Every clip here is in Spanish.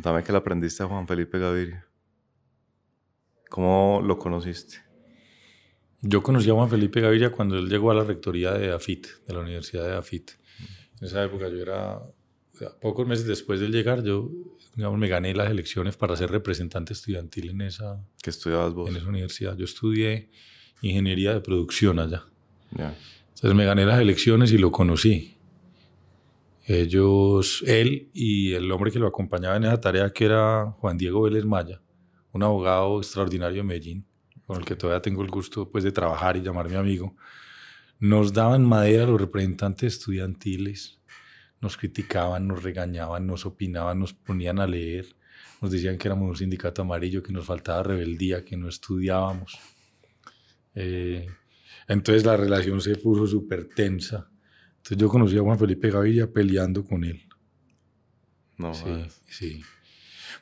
Contame que le aprendiste a Juan Felipe Gaviria. ¿Cómo lo conociste? Yo conocí a Juan Felipe Gaviria cuando él llegó a la rectoría de AFIT, de la Universidad de AFIT. En esa época yo era, pocos meses después de él llegar, yo me gané las elecciones para ser representante estudiantil en esa, ¿Qué estudiabas vos? En esa universidad. Yo estudié ingeniería de producción allá. Entonces me gané las elecciones y lo conocí. Ellos, él y el hombre que lo acompañaba en esa tarea, que era Juan Diego Vélez Maya, un abogado extraordinario de Medellín, con el que todavía tengo el gusto pues, de trabajar y llamar mi amigo, nos daban madera los representantes estudiantiles, nos criticaban, nos regañaban, nos opinaban, nos ponían a leer, nos decían que éramos un sindicato amarillo, que nos faltaba rebeldía, que no estudiábamos. Eh, entonces la relación se puso súper tensa entonces yo conocí a Juan Felipe Gaviria peleando con él. No, sí, sí.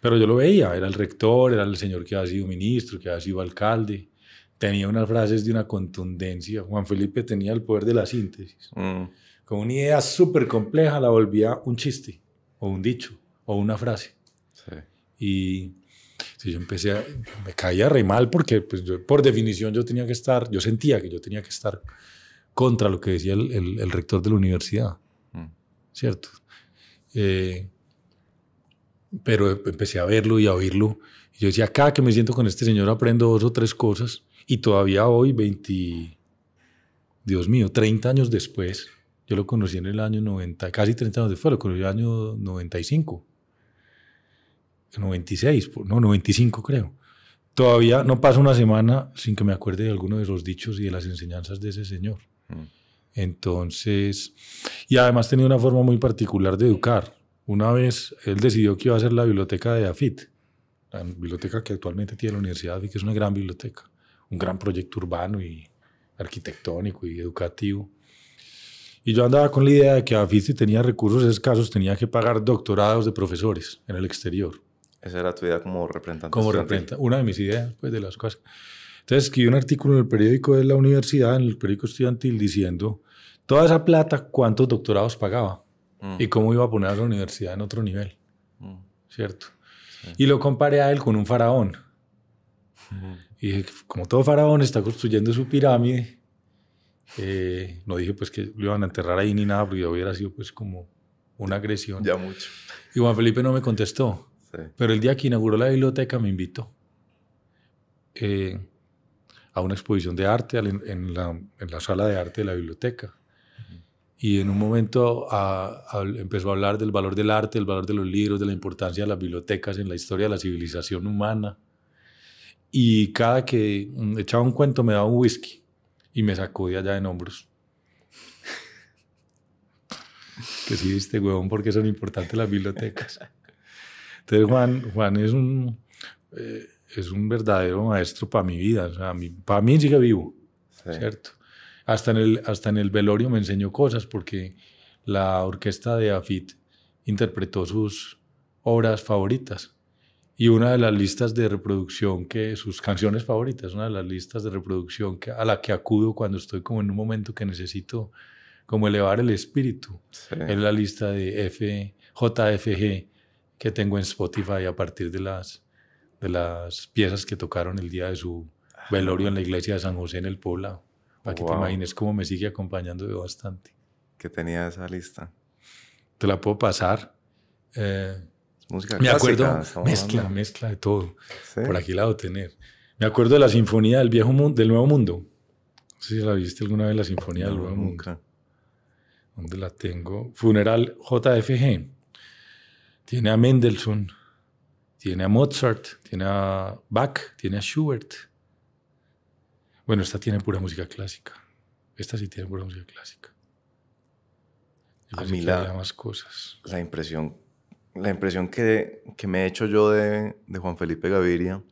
Pero yo lo veía, era el rector, era el señor que había sido ministro, que había sido alcalde. Tenía unas frases de una contundencia. Juan Felipe tenía el poder de la síntesis. Mm. Con una idea súper compleja la volvía un chiste, o un dicho, o una frase. Sí. Y yo empecé, a, me caía re mal porque pues, por definición yo tenía que estar, yo sentía que yo tenía que estar contra lo que decía el, rector de la universidad, mm. ¿cierto? Eh, pero empecé a verlo y a oírlo. yo decía, cada que me siento con este señor aprendo dos o tres cosas. Y todavía hoy, 20, Dios mío, 30 años después, yo lo conocí en el año 90, casi 30 años después, lo conocí en el año 95, 96, no, 95 creo. Todavía no pasa una semana sin que me acuerde de alguno de los dichos y de las enseñanzas de ese señor. Mm. Entonces, y además tenía una forma muy particular de educar. Una vez él decidió que iba a hacer la biblioteca de AFIT, la biblioteca que actualmente tiene la Universidad y que es una gran biblioteca, un gran proyecto urbano y arquitectónico y educativo. Y yo andaba con la idea de que AFIT, si tenía recursos escasos, tenía que pagar doctorados de profesores en el exterior. Esa era tu idea como representante. Como representante. Una de mis ideas, pues, de las cosas. Entonces escribí un artículo en el periódico de la universidad, en el periódico estudiantil, diciendo toda esa plata, cuántos doctorados pagaba mm. y cómo iba a poner a la universidad en otro nivel. Mm. ¿Cierto? Y lo comparé a él con un faraón. Y dije, como todo faraón está construyendo su pirámide, eh, no dije pues que lo iban a enterrar ahí ni nada, porque hubiera sido pues como una agresión. Ya mucho. Y Juan Felipe no me contestó. Pero el día que inauguró la biblioteca me invitó. Eh, a una exposición de arte en la, sala de arte de la biblioteca. Y en un momento empezó a hablar del valor del arte, del valor de los libros, de la importancia de las bibliotecas en la historia de la civilización humana. Y cada que mm, echaba un cuento me daba un whisky y me sacudía allá en hombros. que sí, este huevón, porque son importantes las bibliotecas. Entonces Juan, Juan es un... Eh, es un verdadero maestro para mi vida. para mí sigue vivo, ¿cierto? Hasta en, el, hasta en el velorio me enseñó cosas porque la orquesta de AFIT interpretó sus obras favoritas. Y una de las listas de reproducción que, sus canciones favoritas, una de las listas de reproducción que, a la que acudo cuando estoy como en un momento que necesito como elevar el espíritu, es la lista de F, JFG que tengo en Spotify a partir de las de las piezas que tocaron el día de su ah, velorio en la iglesia de San José en el Poblado. Para que te imagines cómo me sigue acompañando de bastante. Que tenía esa lista. Te la puedo pasar. Eh, Música me acuerdo, mezcla, mezcla de todo. Por aquí la tener. Me acuerdo de la Sinfonía del Viejo Mundo, del Nuevo Mundo. No sé si la viste alguna vez, la Sinfonía del Nuevo nunca. Mundo. ¿Dónde la tengo? Funeral JFG. Tiene a Mendelssohn, tiene a Mozart, tiene a Bach, tiene a Schubert. Bueno, esta tiene pura música clásica. Esta sí tiene pura música clásica. a mí la, más cosas. la impresión, la impresión que, me he hecho yo de, Juan Felipe Gaviria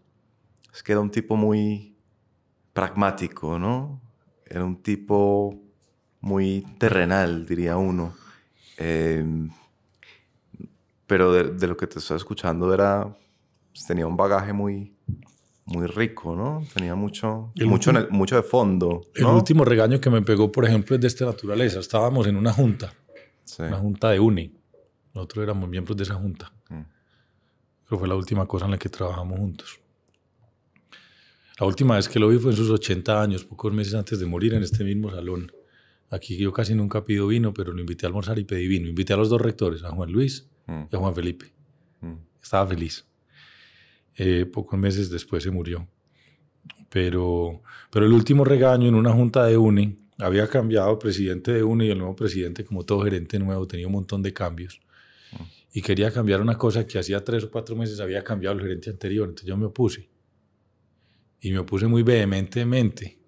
es que era un tipo muy pragmático, ¿no? Era un tipo muy terrenal, diría uno. Eh, pero de, lo que te estoy escuchando era, pues, tenía un bagaje muy, muy rico, ¿no? Tenía mucho, mucho, mucho de fondo. El último regaño que me pegó, por ejemplo, es de esta naturaleza. Estábamos en una junta, sí. una junta de uni. Nosotros éramos miembros de esa junta. Mm. Pero fue la última cosa en la que trabajamos juntos. La última vez que lo vi fue en sus 80 años, pocos meses antes de morir, en este mismo salón. Aquí yo casi nunca pido vino, pero lo invité a almorzar y pedí vino. Invité a los dos rectores, a Juan Luis Mm. Juan Felipe. Mm. Estaba feliz. Eh, pocos meses después se murió. Pero, pero el último regaño en una junta de UNE, había cambiado presidente de UNE y el nuevo presidente, como todo gerente nuevo, tenía un montón de cambios. Mm. Y quería cambiar una cosa que hacía tres o cuatro meses había cambiado el gerente anterior. Entonces yo me opuse. Y me opuse muy vehementemente.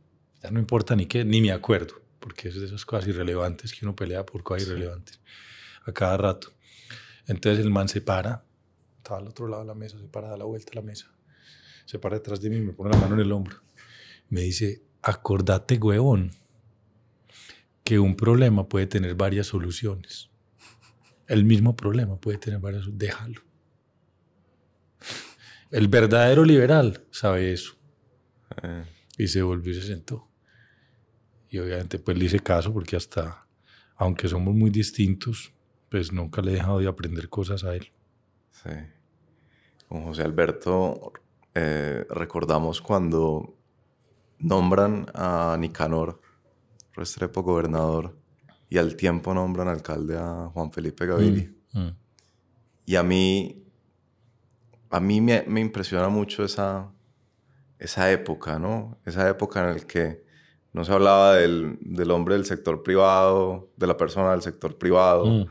Ya no importa ni qué, ni me acuerdo, porque es de esas cosas irrelevantes que uno pelea por cosas irrelevantes a cada rato. Entonces el man se para, estaba al otro lado de la mesa, se para, da la vuelta a la mesa, se para detrás de mí, me pone la mano en el hombro. Me dice, acordate, huevón, que un problema puede tener varias soluciones. El mismo problema puede tener varias soluciones. Déjalo. El verdadero liberal sabe eso. Ah. Y se volvió y se sentó. Y obviamente pues le hice caso porque hasta, aunque somos muy distintos, pues nunca le he dejado de aprender cosas a él. Sí. Con José Alberto eh, recordamos cuando nombran a Nicanor Restrepo gobernador y al tiempo nombran alcalde a Juan Felipe Gaviria. Mm, mm. Y a mí, a mí me, impresiona mucho esa, esa época, ¿no? Esa época en la que no se hablaba del, hombre del sector privado, de la persona del sector privado. Mm.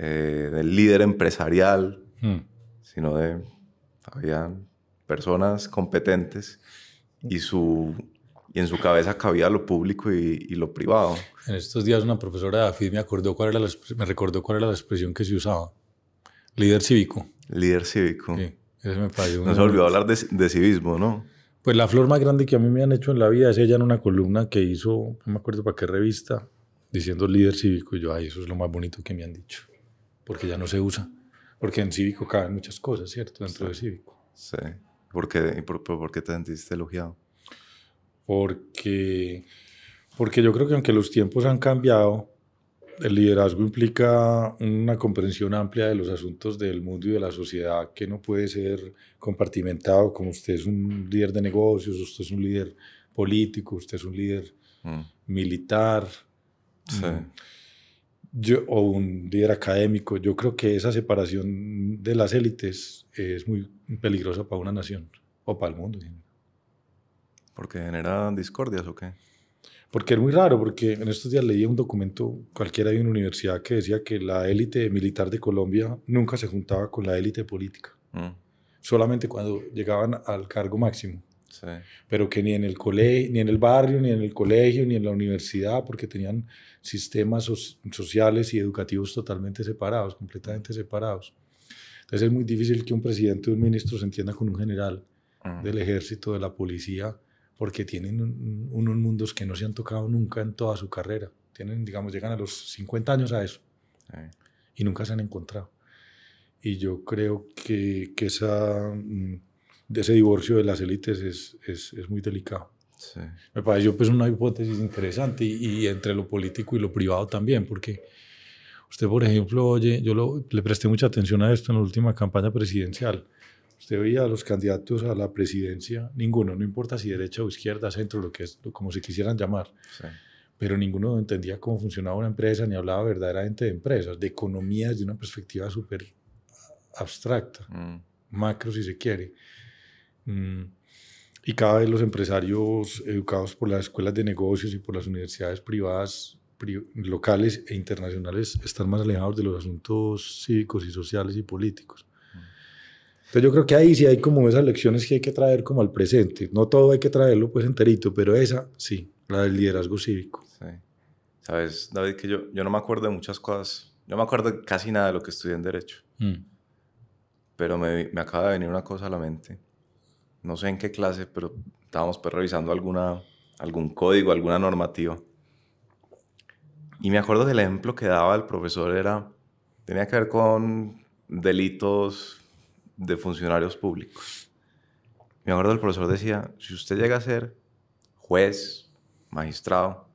Eh, del líder empresarial, hmm. sino de, personas competentes y, su, y en su cabeza cabía lo público y, lo privado. En estos días una profesora de AFID me, acordó cuál era la, me recordó cuál era la expresión que se usaba. Líder cívico. Líder cívico. Sí, eso me No se olvidó hablar de, de civismo, ¿no? Pues la flor más grande que a mí me han hecho en la vida es ella en una columna que hizo, no me acuerdo para qué revista, diciendo líder cívico. Y yo, ay, eso es lo más bonito que me han dicho porque ya no se usa. Porque en Cívico caben muchas cosas, ¿cierto? Dentro de Cívico. Sí. ¿Y por, qué te sentiste elogiado? Porque, porque yo creo que aunque los tiempos han cambiado, el liderazgo implica una comprensión amplia de los asuntos del mundo y de la sociedad que no puede ser compartimentado como usted es un líder de negocios, usted es un líder político, usted es un líder mm. militar. Sí. Mm o un líder académico. Yo creo que esa separación de las élites es muy peligrosa para una nación o para el mundo. ¿Porque genera discordias o qué? Porque es muy raro, porque en estos días leía un documento cualquiera de una universidad que decía que la élite militar de Colombia nunca se juntaba con la élite política. Mm. Solamente cuando llegaban al cargo máximo. Pero que ni en, el colegio, ni en el barrio, ni en el colegio, ni en la universidad, porque tenían sistemas sociales y educativos totalmente separados, completamente separados. Entonces es muy difícil que un presidente o un ministro se entienda con un general mm. del ejército, de la policía, porque tienen unos mundos que no se han tocado nunca en toda su carrera. Tienen, digamos, llegan a los 50 años a eso y nunca se han encontrado. Y yo creo que, que esa... Mm, de ese divorcio de las élites es, es, es muy delicado. Me pareció pues una hipótesis interesante y, entre lo político y lo privado también, porque usted, por ejemplo, oye, yo le presté mucha atención a esto en la última campaña presidencial. Usted veía a los candidatos a la presidencia, ninguno, no importa si derecha o izquierda, centro, lo que es, como se quisieran llamar, pero ninguno entendía cómo funcionaba una empresa ni hablaba verdaderamente de empresas, de economías de una perspectiva súper abstracta, mm. macro si se quiere. Mm. Y cada vez los empresarios educados por las escuelas de negocios y por las universidades privadas locales e internacionales están más alejados de los asuntos cívicos y sociales y políticos. Entonces yo creo que ahí sí hay como esas lecciones que hay que traer como al presente. No todo hay que traerlo pues enterito, pero esa sí, la del liderazgo cívico. Sabes, David, que yo, yo no me acuerdo de muchas cosas. Yo me acuerdo casi nada de lo que estudié en Derecho. Mm. Pero me, me acaba de venir una cosa a la mente no sé en qué clase, pero estábamos pues, revisando alguna, algún código, alguna normativa. Y me acuerdo del ejemplo que daba el profesor era, tenía que ver con delitos de funcionarios públicos. Me acuerdo el profesor decía, si usted llega a ser juez, magistrado,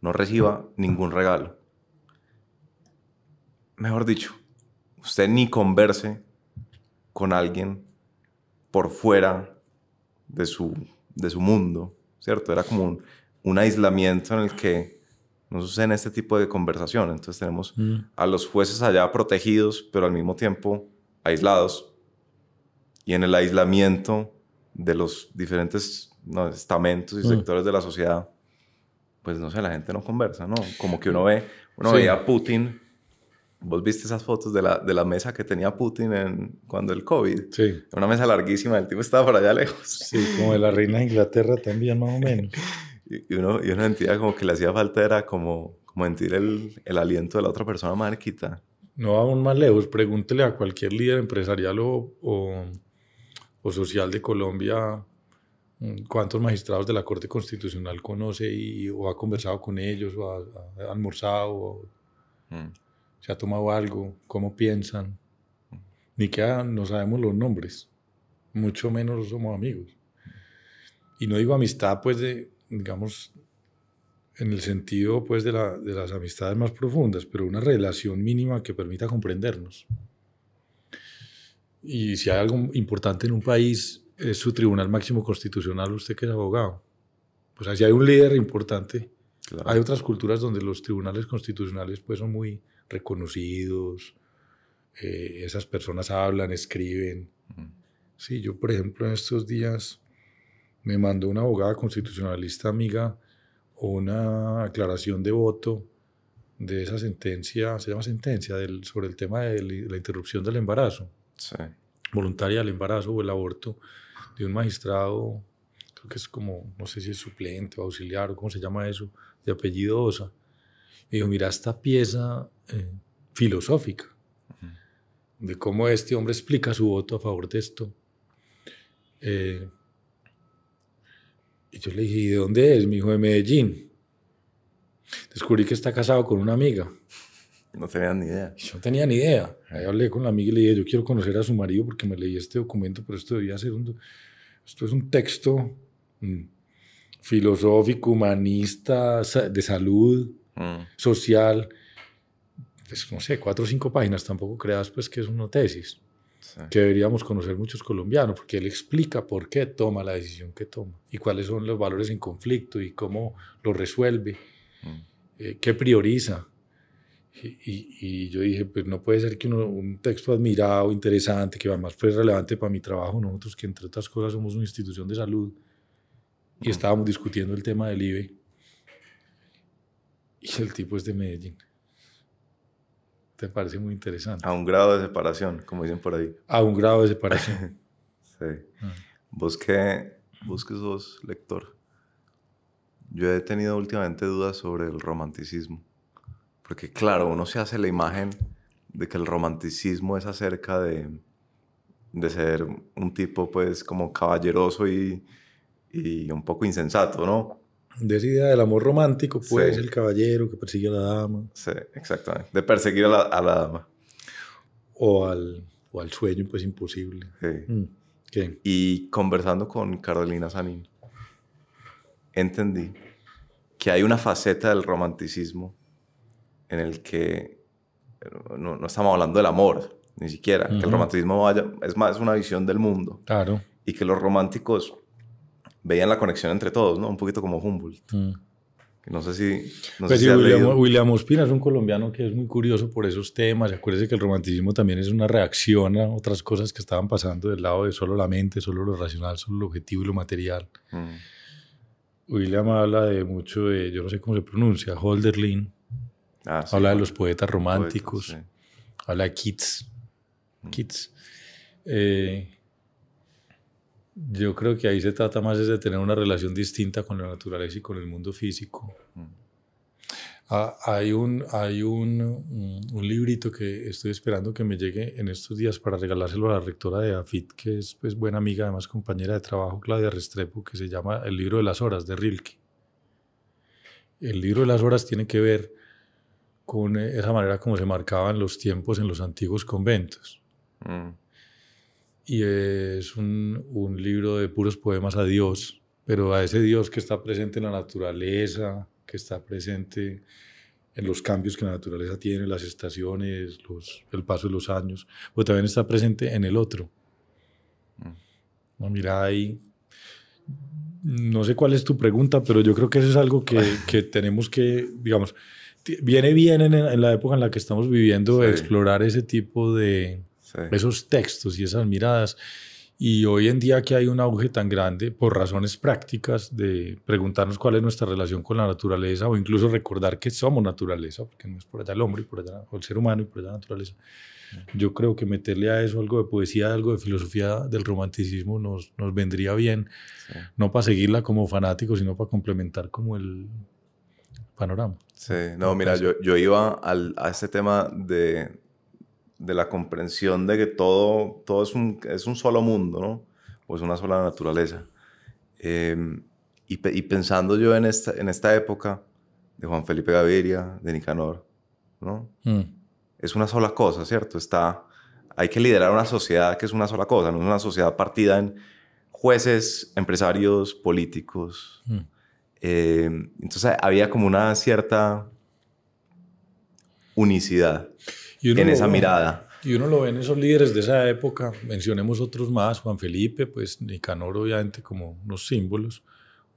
no reciba ningún regalo. Mejor dicho, usted ni converse con alguien por fuera de su, de su mundo, ¿cierto? Era como un, aislamiento en el que no en este tipo de conversación. Entonces tenemos mm. a los jueces allá protegidos, pero al mismo tiempo aislados. Y en el aislamiento de los diferentes no, estamentos y mm. sectores de la sociedad, pues no sé, la gente no conversa, ¿no? Como que uno ve, uno a Putin ¿Vos viste esas fotos de la, de la mesa que tenía Putin en, cuando el COVID? Sí. Una mesa larguísima, el tipo estaba por allá lejos. Sí, como de la reina de Inglaterra también, más o menos. y, uno, y uno sentía como que le hacía falta, era como, como sentir el, el aliento de la otra persona marquita. No, aún más lejos, pregúntele a cualquier líder empresarial o, o, social de Colombia mm, cuántos magistrados de la Corte Constitucional conoce y, o ha conversado con ellos o ha, almorzado. O... Mm se ha tomado algo, cómo piensan, ni que ah, no sabemos los nombres, mucho menos somos amigos. Y no digo amistad, pues, de, digamos, en el sentido, pues, de, la, de las amistades más profundas, pero una relación mínima que permita comprendernos. Y si hay algo importante en un país, es su tribunal máximo constitucional, usted que es abogado. Pues si hay un líder importante. Hay otras culturas donde los tribunales constitucionales pues son muy, reconocidos, eh, esas personas hablan, escriben. Sí, yo por ejemplo en estos días me mandó una abogada constitucionalista amiga una aclaración de voto de esa sentencia, se llama sentencia, sobre el tema de la interrupción del embarazo, voluntaria del embarazo o el aborto, de un magistrado, creo que es como, no sé si es suplente o auxiliar o cómo se llama eso, de apellido Osa me dijo, mira esta pieza eh, filosófica de cómo este hombre explica su voto a favor de esto. Eh, y yo le dije, de dónde es? Mi hijo de Medellín. Descubrí que está casado con una amiga. No tenía ni idea. Yo no tenía ni idea. Ahí hablé con la amiga y le dije, yo quiero conocer a su marido porque me leí este documento, pero esto debía ser un... Esto es un texto mm, filosófico, humanista, de salud. Mm. social, pues, no sé, cuatro o cinco páginas, tampoco creas pues que es una tesis, que deberíamos conocer muchos colombianos, porque él explica por qué toma la decisión que toma y cuáles son los valores en conflicto y cómo lo resuelve, mm. eh, qué prioriza. Y, yo dije, pues no puede ser que un texto admirado, interesante, que además fue relevante para mi trabajo, nosotros que entre otras cosas somos una institución de salud, y mm. estábamos discutiendo el tema del IBE, y el tipo es de Medellín. Te parece muy interesante. A un grado de separación, como dicen por ahí. A un grado de separación. sí. busque, Vos lector, yo he tenido últimamente dudas sobre el romanticismo. Porque claro, uno se hace la imagen de que el romanticismo es acerca de, de ser un tipo pues como caballeroso y, y un poco insensato, ¿no? De esa idea del amor romántico, pues, el caballero que persigue a la dama. Sí, exactamente. De perseguir a la, a la dama. O al, o al sueño, pues, imposible. Sí. Mm, ¿Qué? Y conversando con Carolina Sanín, entendí que hay una faceta del romanticismo en el que no, no estamos hablando del amor, ni siquiera. Que el romanticismo vaya, es más, es una visión del mundo. Claro. Y que los románticos veían la conexión entre todos, ¿no? Un poquito como Humboldt. Mm. No sé si... No pues si William, Ospina es un colombiano que es muy curioso por esos temas. Acuérdese que el romanticismo también es una reacción a otras cosas que estaban pasando del lado de solo la mente, solo lo racional, solo lo objetivo y lo material. Mm. William habla de mucho de, yo no sé cómo se pronuncia, Holderlin. Ah, sí, habla de los poetas románticos. Habla de Keats. Mm. Keats. Eh, yo creo que ahí se trata más de tener una relación distinta con la naturaleza y con el mundo físico. Mm. Ah, hay un, hay un, mm, un, librito que estoy esperando que me llegue en estos días para regalárselo a la rectora de AFIT, que es pues, buena amiga, además compañera de trabajo, Claudia Restrepo, que se llama El libro de las horas de Rilke. El libro de las horas tiene que ver con eh, esa manera como se marcaban los tiempos en los antiguos conventos. Mm y es un, un, libro de puros poemas a Dios, pero a ese Dios que está presente en la naturaleza, que está presente en los cambios que la naturaleza tiene, las estaciones, los, el paso de los años, pero también está presente en el otro. No, mira ahí, no sé cuál es tu pregunta, pero yo creo que eso es algo que, tenemos que, digamos, viene bien en, la época en la que estamos viviendo explorar ese tipo de, esos textos y esas miradas. Y hoy en día que hay un auge tan grande por razones prácticas de preguntarnos cuál es nuestra relación con la naturaleza o incluso recordar que somos naturaleza, porque no es por allá el hombre y por allá el ser humano y por allá la naturaleza. Yo creo que meterle a eso algo de poesía, algo de filosofía del romanticismo nos, nos vendría bien, no para seguirla como fanático, sino para complementar como el panorama. Sí, no, mira, yo, yo iba al, a ese tema de, de la comprensión de que todo, todo es, un, es un solo mundo, ¿no? O es una sola naturaleza. Em, y, pensando yo en esta, en esta época de Juan Felipe Gaviria, de Nicanor, ¿no? Mm. Es una sola cosa, ¿cierto? Está, hay que liderar una sociedad que es una sola cosa, no es una sociedad partida en jueces, empresarios, políticos. Mm. Em, entonces había como una cierta unicidad. Y en esa mirada. Y uno lo ve en esos líderes de esa época, mencionemos otros más, Juan Felipe, pues Nicanor obviamente como unos símbolos,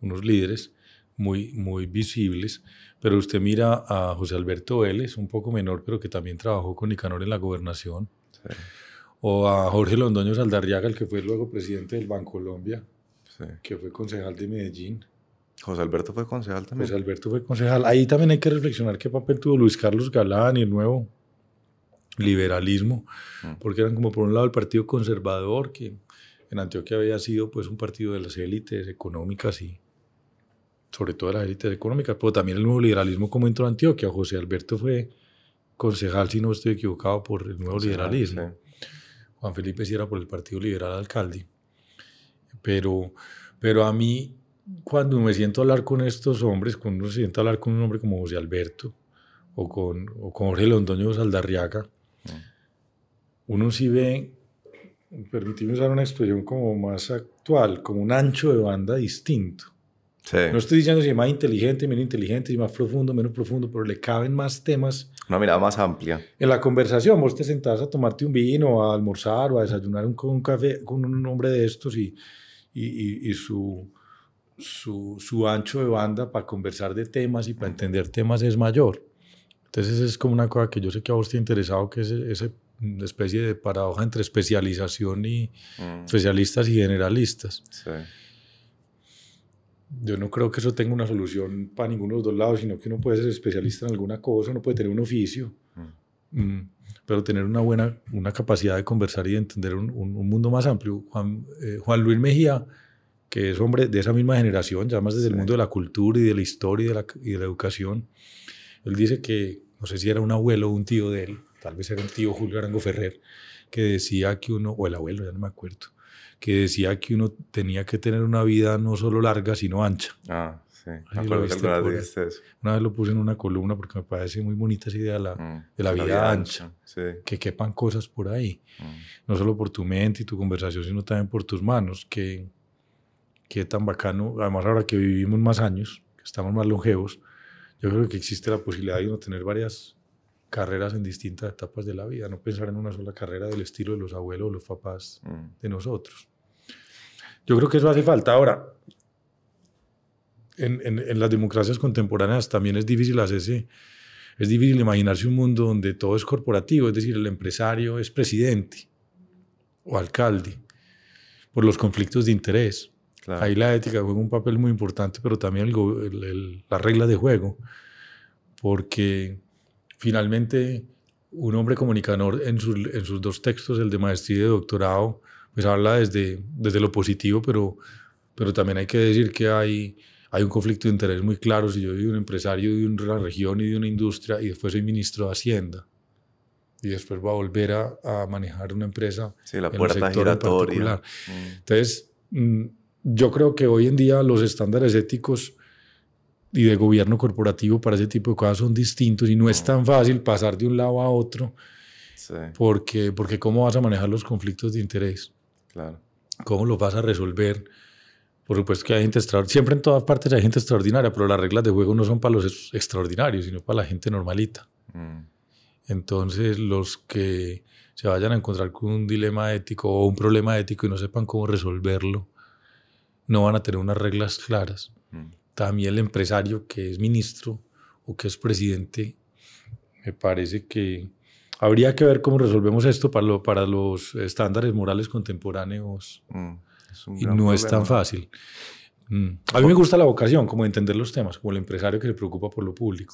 unos líderes muy, muy visibles, pero usted mira a José Alberto Vélez, un poco menor, pero que también trabajó con Nicanor en la gobernación, o a Jorge Londoño Saldarriaga, el que fue luego presidente del Banco Colombia, que fue concejal de Medellín. José Alberto fue concejal también. José Alberto fue concejal. Ahí también hay que reflexionar qué papel tuvo Luis Carlos Galán y el nuevo liberalismo, mm. porque eran como por un lado el Partido Conservador, que en Antioquia había sido pues un partido de las élites económicas y sobre todo de las élites económicas, pero también el nuevo liberalismo como entró a Antioquia. José Alberto fue concejal, si no estoy equivocado, por el nuevo liberalismo. Juan Felipe sí era por el Partido Liberal Alcalde. Pero, pero a mí, cuando me siento a hablar con estos hombres, cuando me siento a hablar con un hombre como José Alberto o con, o con Jorge Londoño Saldarriaga, uno sí ve, permitirme usar una expresión como más actual, como un ancho de banda distinto. Sí. No estoy diciendo si es más inteligente, menos inteligente, si más profundo, menos profundo, pero le caben más temas. Una mirada más amplia. En la conversación, vos te sentás a tomarte un vino, a almorzar o a desayunar con un café con un hombre de estos y, y, su, su, su, ancho de banda para conversar de temas y para entender temas es mayor. Entonces es como una cosa que yo sé que a vos te ha interesado, que es ese una especie de paradoja entre especialización y mm. especialistas y generalistas. Yo no creo que eso tenga una solución para ninguno de los dos lados, sino que uno puede ser especialista en alguna cosa, uno puede tener un oficio, mm. Mm, pero tener una buena una capacidad de conversar y entender un, mundo más amplio. Eh, Juan, Luis Mejía que es hombre de esa misma generación, ya más desde el mundo de la cultura y de la historia y de la educación. Él dice que, no sé si era un abuelo o un tío de él, tal vez era un tío Julio Arango Ferrer, que decía que uno, o el abuelo, ya no me acuerdo, que decía que uno tenía que tener una vida no solo larga, sino ancha. Ah, sí. Una vez lo puse en una columna porque me parece muy bonita esa idea la, de la, mm, vida, ancha. Que quepan cosas por ahí. Mm. No solo por tu mente y tu conversación, sino también por tus manos. Que, que tan bacano. Además, ahora que vivimos más años, que estamos más longevos, yo creo que existe la posibilidad de uno tener varias carreras en distintas etapas de la vida, no pensar en una sola carrera del estilo de los abuelos o los papás mm. de nosotros. Yo creo que eso hace falta. Ahora, en, en, las democracias contemporáneas también es difícil hacerse, es difícil imaginarse un mundo donde todo es corporativo, es decir, el empresario es presidente o alcalde por los conflictos de interés. Ahí la ética juega un papel muy importante, pero también la regla de juego, porque Finalmente, un hombre comunicador en, sus, dos textos, el de maestría y de doctorado, pues habla desde, desde lo positivo, pero, pero también hay que decir que hay, hay un conflicto de interés muy claro si yo soy un empresario de una región y de una industria y después soy ministro de Hacienda y después va a volver a, manejar una empresa sí, la en el sector En particular. Mm. Entonces, mm, yo creo que hoy en día los estándares éticos y de gobierno corporativo para ese tipo de cosas son distintos y no es tan fácil pasar de un lado a otro porque, porque cómo vas a manejar los conflictos de interés, claro. cómo los vas a resolver. Por supuesto que hay gente extraordinaria, siempre en todas partes hay gente extraordinaria, pero las reglas de juego no son para los extraordinarios, sino para la gente normalita. Mm. Entonces los que se vayan a encontrar con un dilema ético o un problema ético y no sepan cómo resolverlo, no van a tener unas reglas claras. Mm también el empresario que es ministro o que es presidente. Me parece que habría que ver cómo resolvemos esto para, para los estándares morales contemporáneos. Mm, y no es tan fácil. Mm. A mí me gusta la vocación, como entender los temas, como el empresario que se preocupa por lo público.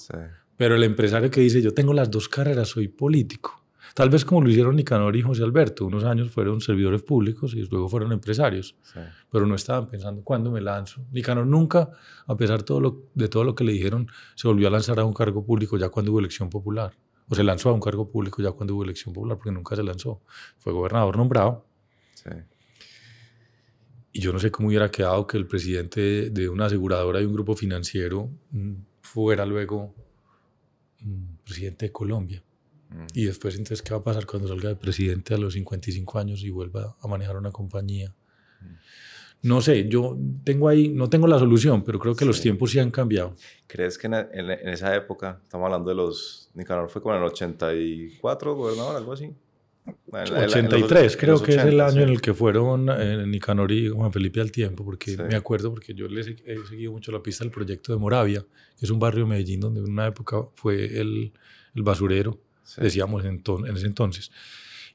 Pero el empresario que dice, yo tengo las dos carreras, soy político Tal vez como lo hicieron Nicanor y José Alberto, unos años fueron servidores públicos y luego fueron empresarios, pero no estaban pensando cuándo me lanzo. Nicanor nunca, a pesar de todo lo que le dijeron, se volvió a lanzar a un cargo público ya cuando hubo elección popular, o se lanzó a un cargo público ya cuando hubo elección popular, porque nunca se lanzó. Fue gobernador nombrado. Y yo no sé cómo hubiera quedado que el presidente de una aseguradora y un grupo financiero mm, fuera luego mm, presidente de Colombia. Y después, entonces, ¿qué va a pasar cuando salga de presidente a los 55 años y vuelva a manejar una compañía? No sé, yo tengo ahí, no tengo la solución, pero creo que los tiempos sí han cambiado. ¿Crees que en, esa época, estamos hablando de los, Nicanor fue como en el 84, gobernador, algo así? 83, creo que es el año en el que fueron eh, Nicanor y Juan Felipe al tiempo, porque me acuerdo, porque yo les he, seguido mucho la pista del proyecto de Moravia, que es un barrio de Medellín donde en una época fue el, el basurero decíamos en, ese entonces.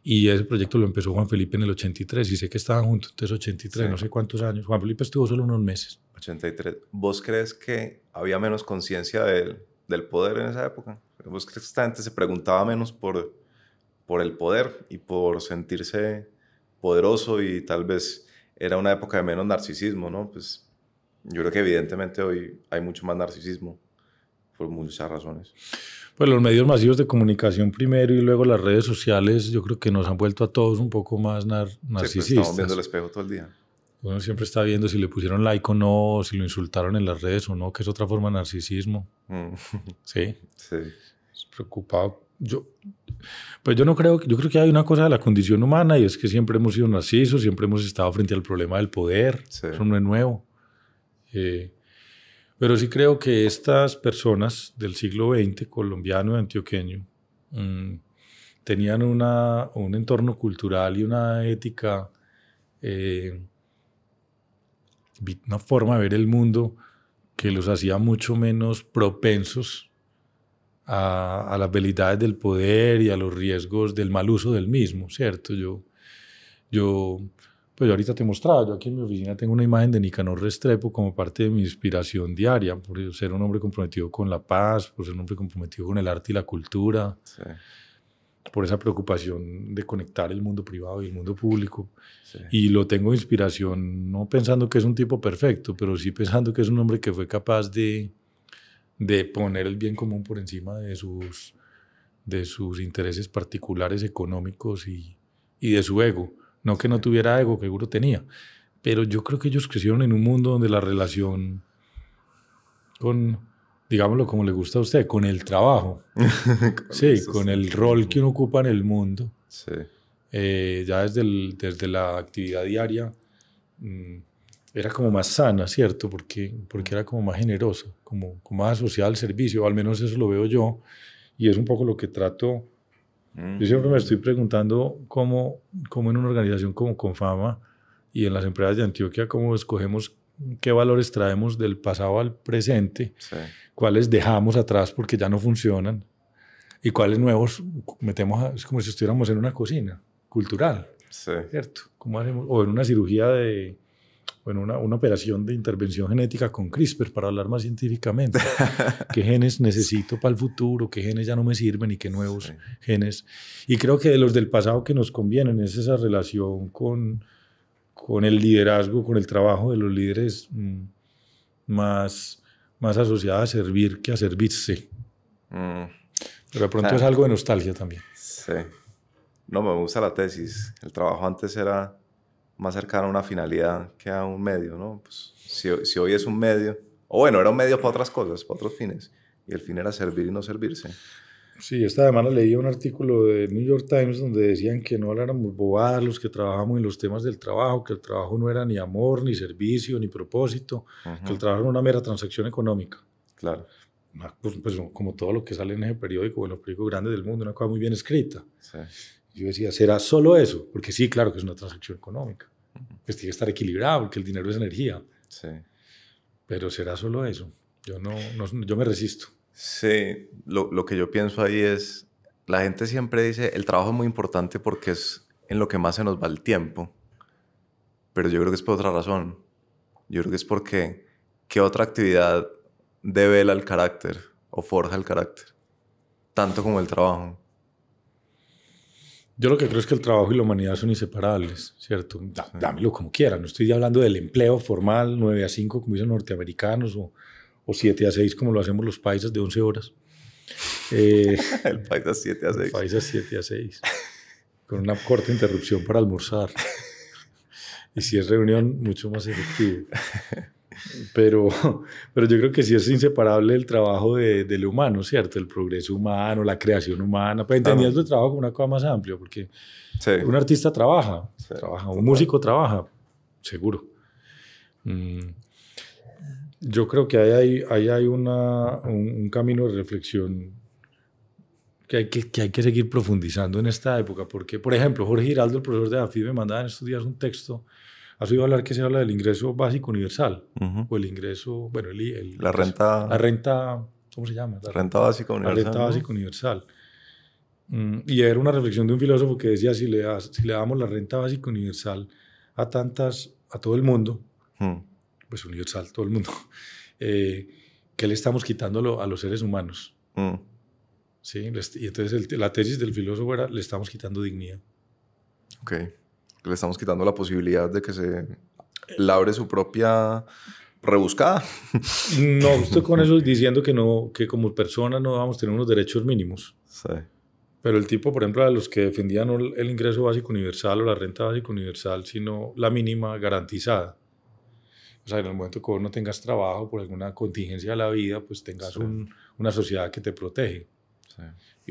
Y ese proyecto lo empezó Juan Felipe en el 83 y sé que estaban juntos, entonces 83, no sé cuántos años. Juan Felipe estuvo solo unos meses. 83. ¿Vos crees que había menos conciencia del, poder en esa época? ¿Vos crees que esta gente se preguntaba menos por, por el poder y por sentirse poderoso y tal vez era una época de menos narcisismo, ¿no? Pues yo creo que evidentemente hoy hay mucho más narcisismo por muchas razones. Pues los medios masivos de comunicación primero y luego las redes sociales, yo creo que nos han vuelto a todos un poco más pues, narcisistas. Sí, está estamos viendo el espejo todo el día. Uno siempre está viendo si le pusieron like o no, si lo insultaron en las redes o no, que es otra forma de narcisismo. Mm. Sí. Sí. Es preocupado. Yo, pues yo no creo, yo creo que hay una cosa de la condición humana y es que siempre hemos sido narcisos, siempre hemos estado frente al problema del poder. Eso no es nuevo. Eh, pero sí creo que estas personas del siglo XX, colombiano y antioqueño, mm, tenían un entorno cultural y una ética, eh, una forma de ver el mundo que los hacía mucho menos propensos a, las habilidades del poder y a los riesgos del mal uso del mismo, ¿cierto? Yo, yo pues yo ahorita te mostrado, yo aquí en mi oficina tengo una imagen de Nicanor Restrepo como parte de mi inspiración diaria, por ser un hombre comprometido con la paz, por ser un hombre comprometido con el arte y la cultura, por esa preocupación de conectar el mundo privado y el mundo público. Y lo tengo de inspiración, no pensando que es un tipo perfecto, pero sí pensando que es un hombre que fue capaz de, de poner el bien común por encima de sus, de sus intereses particulares económicos y, y de su ego. No que no tuviera ego, que seguro tenía. Pero yo creo que ellos crecieron en un mundo donde la relación con, digámoslo como le gusta a usted, con el trabajo. sí, con el rol que uno ocupa en el mundo. Eh, ya desde, desde la actividad diaria mm, era como más sana, ¿cierto? Porque, porque era como más generoso, como, como más asociada al servicio, al menos eso lo veo yo. Y es un poco lo que trato Mm. Yo siempre me estoy preguntando cómo, cómo en una organización como Confama y en las empresas de Antioquia, cómo escogemos qué valores traemos del pasado al presente, cuáles dejamos atrás porque ya no funcionan y cuáles nuevos metemos, es como si estuviéramos en una cocina cultural, ¿cierto? ¿Cómo hacemos? O en una cirugía de, bueno, una, una, operación de intervención genética con CRISPR, para hablar más científicamente, qué genes necesito para el futuro, qué genes ya no me sirven y qué nuevos genes. Y creo que de los del pasado que nos convienen es esa relación con, con el liderazgo, con el trabajo de los líderes mm, más, más asociada a servir que a servirse. Mm. Pero de pronto ah. es algo de nostalgia también. Sí. No, me gusta la tesis. El trabajo antes era más cercana a una finalidad que a un medio, ¿no? Pues, si, hoy es un medio, o bueno, era un medio para otras cosas, para otros fines, y el fin era servir y no servirse. Sí, esta semana leí un artículo de New York Times donde decían que no habláramos bobadas los que trabajamos en los temas del trabajo, que el trabajo no era ni amor, ni servicio, ni propósito, que el trabajo era una mera transacción económica. Claro. Pues, pues, como todo lo que sale en ese periódico, en los periódicos grandes del mundo, una cosa muy bien escrita. Sí. Yo decía, ¿será solo eso? Porque sí, claro que es una transacción económica. que pues tiene que estar equilibrado, porque el dinero es energía. Sí. Pero será solo eso. Yo, no, no yo me resisto. Sí, lo, lo que yo pienso ahí es, la gente siempre dice, el trabajo es muy importante porque es en lo que más se nos va el tiempo. Pero yo creo que es por otra razón. Yo creo que es porque, ¿qué otra actividad devela el carácter o forja el carácter? Tanto como el trabajo. Yo lo que creo es que el trabajo y la humanidad son inseparables, ¿cierto? dámelo como quiera. No estoy hablando del empleo formal, 9 a 5, como dicen norteamericanos, o, o 7 a 6, como lo hacemos los paisas de 11 horas. Eh, el paisa 7 a 6. El 7 a 6. Con una corta interrupción para almorzar. Y si es reunión, mucho más efectivo. Pero, pero yo creo que sí es inseparable el trabajo de, del humano, ¿cierto? El progreso humano, la creación humana. Pero pues, entendiendo el trabajo como una cosa más amplia, porque un artista trabaja, trabaja un músico trabaja, seguro. Mm. Yo creo que ahí hay, hay una, un, camino de reflexión que hay que, que hay que, seguir profundizando en esta época, porque, por ejemplo, Jorge Giraldo, el profesor de AFI, me mandaba en estos días un texto Has oído hablar que se habla del ingreso básico universal o el ingreso, bueno, el, la pues, renta, la renta, ¿cómo se llama? La renta básica universal. La renta básica universal. Mm, y era una reflexión de un filósofo que decía si le, si le damos la renta básica universal a tantas, a todo el mundo, hmm. pues universal, todo el mundo, eh, ¿qué le estamos quitando a los seres humanos. Hmm. ¿Sí? Y entonces la tesis del filósofo era, le estamos quitando dignidad. Okay le estamos quitando la posibilidad de que se labre su propia rebuscada. No, estoy con eso diciendo que no, que como personas no vamos a tener unos derechos mínimos. Sí. Pero el tipo, por ejemplo, de los que defendían no el ingreso básico universal o la renta básica universal, sino la mínima garantizada. O sea, en el momento que vos no tengas trabajo por alguna contingencia de la vida, pues tengas una sociedad que te protege. Sí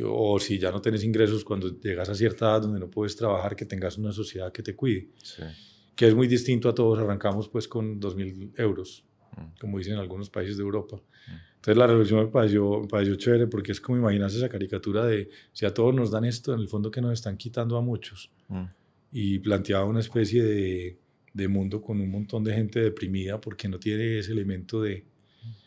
o si ya no tienes ingresos cuando llegas a cierta edad donde no puedes trabajar, que tengas una sociedad que te cuide. Que es muy distinto a todos, arrancamos pues con 2.000 euros, mm. como dicen algunos países de Europa. Mm. Entonces la revolución me pareció, chévere porque es como imaginas esa caricatura de si a todos nos dan esto, en el fondo que nos están quitando a muchos. Mm. Y planteaba una especie de, mundo con un montón de gente deprimida porque no tiene ese elemento de...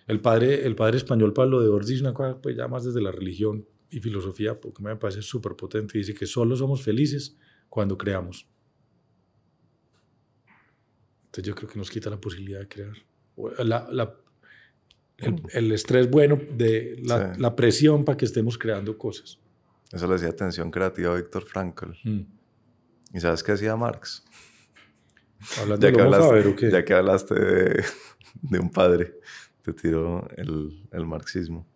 El padre, el padre español Pablo de Ordis, una cosa pues ya más desde la religión, y filosofía, porque me parece súper potente, dice que solo somos felices cuando creamos. Entonces yo creo que nos quita la posibilidad de crear. Eh, el, estrés bueno de la, presión para que estemos creando cosas. Eso le decía tensión creativa Víctor Frankl. Mm. ¿Y sabes qué hacía Marx? Hablando que qué? ya que hablaste de, un padre, te tiró el marxismo.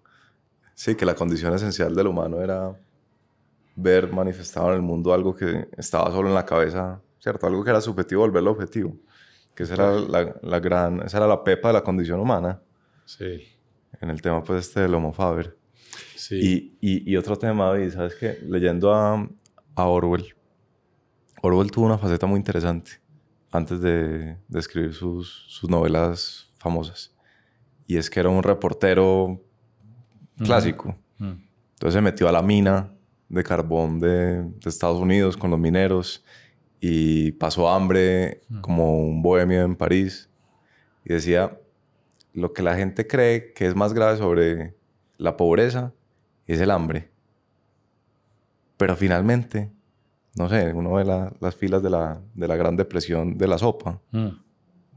Sí, que la condición esencial del humano era ver manifestado en el mundo algo que estaba solo en la cabeza, ¿cierto? Algo que era subjetivo, volverlo objetivo. Que esa era la, gran, esa era la pepa de la condición humana. Sí. En el tema, pues, este del Homo Faber. Sí. Y, otro tema, David, ¿sabes qué? Leyendo a, Orwell, Orwell tuvo una faceta muy interesante antes de, de escribir sus, sus novelas famosas. Y es que era un reportero clásico. Entonces se metió a la mina de carbón de, Estados Unidos con los mineros y pasó hambre como un bohemio en París. Y decía, lo que la gente cree que es más grave sobre la pobreza es el hambre. Pero finalmente, no sé, en una de las filas de la, Gran Depresión de la sopa.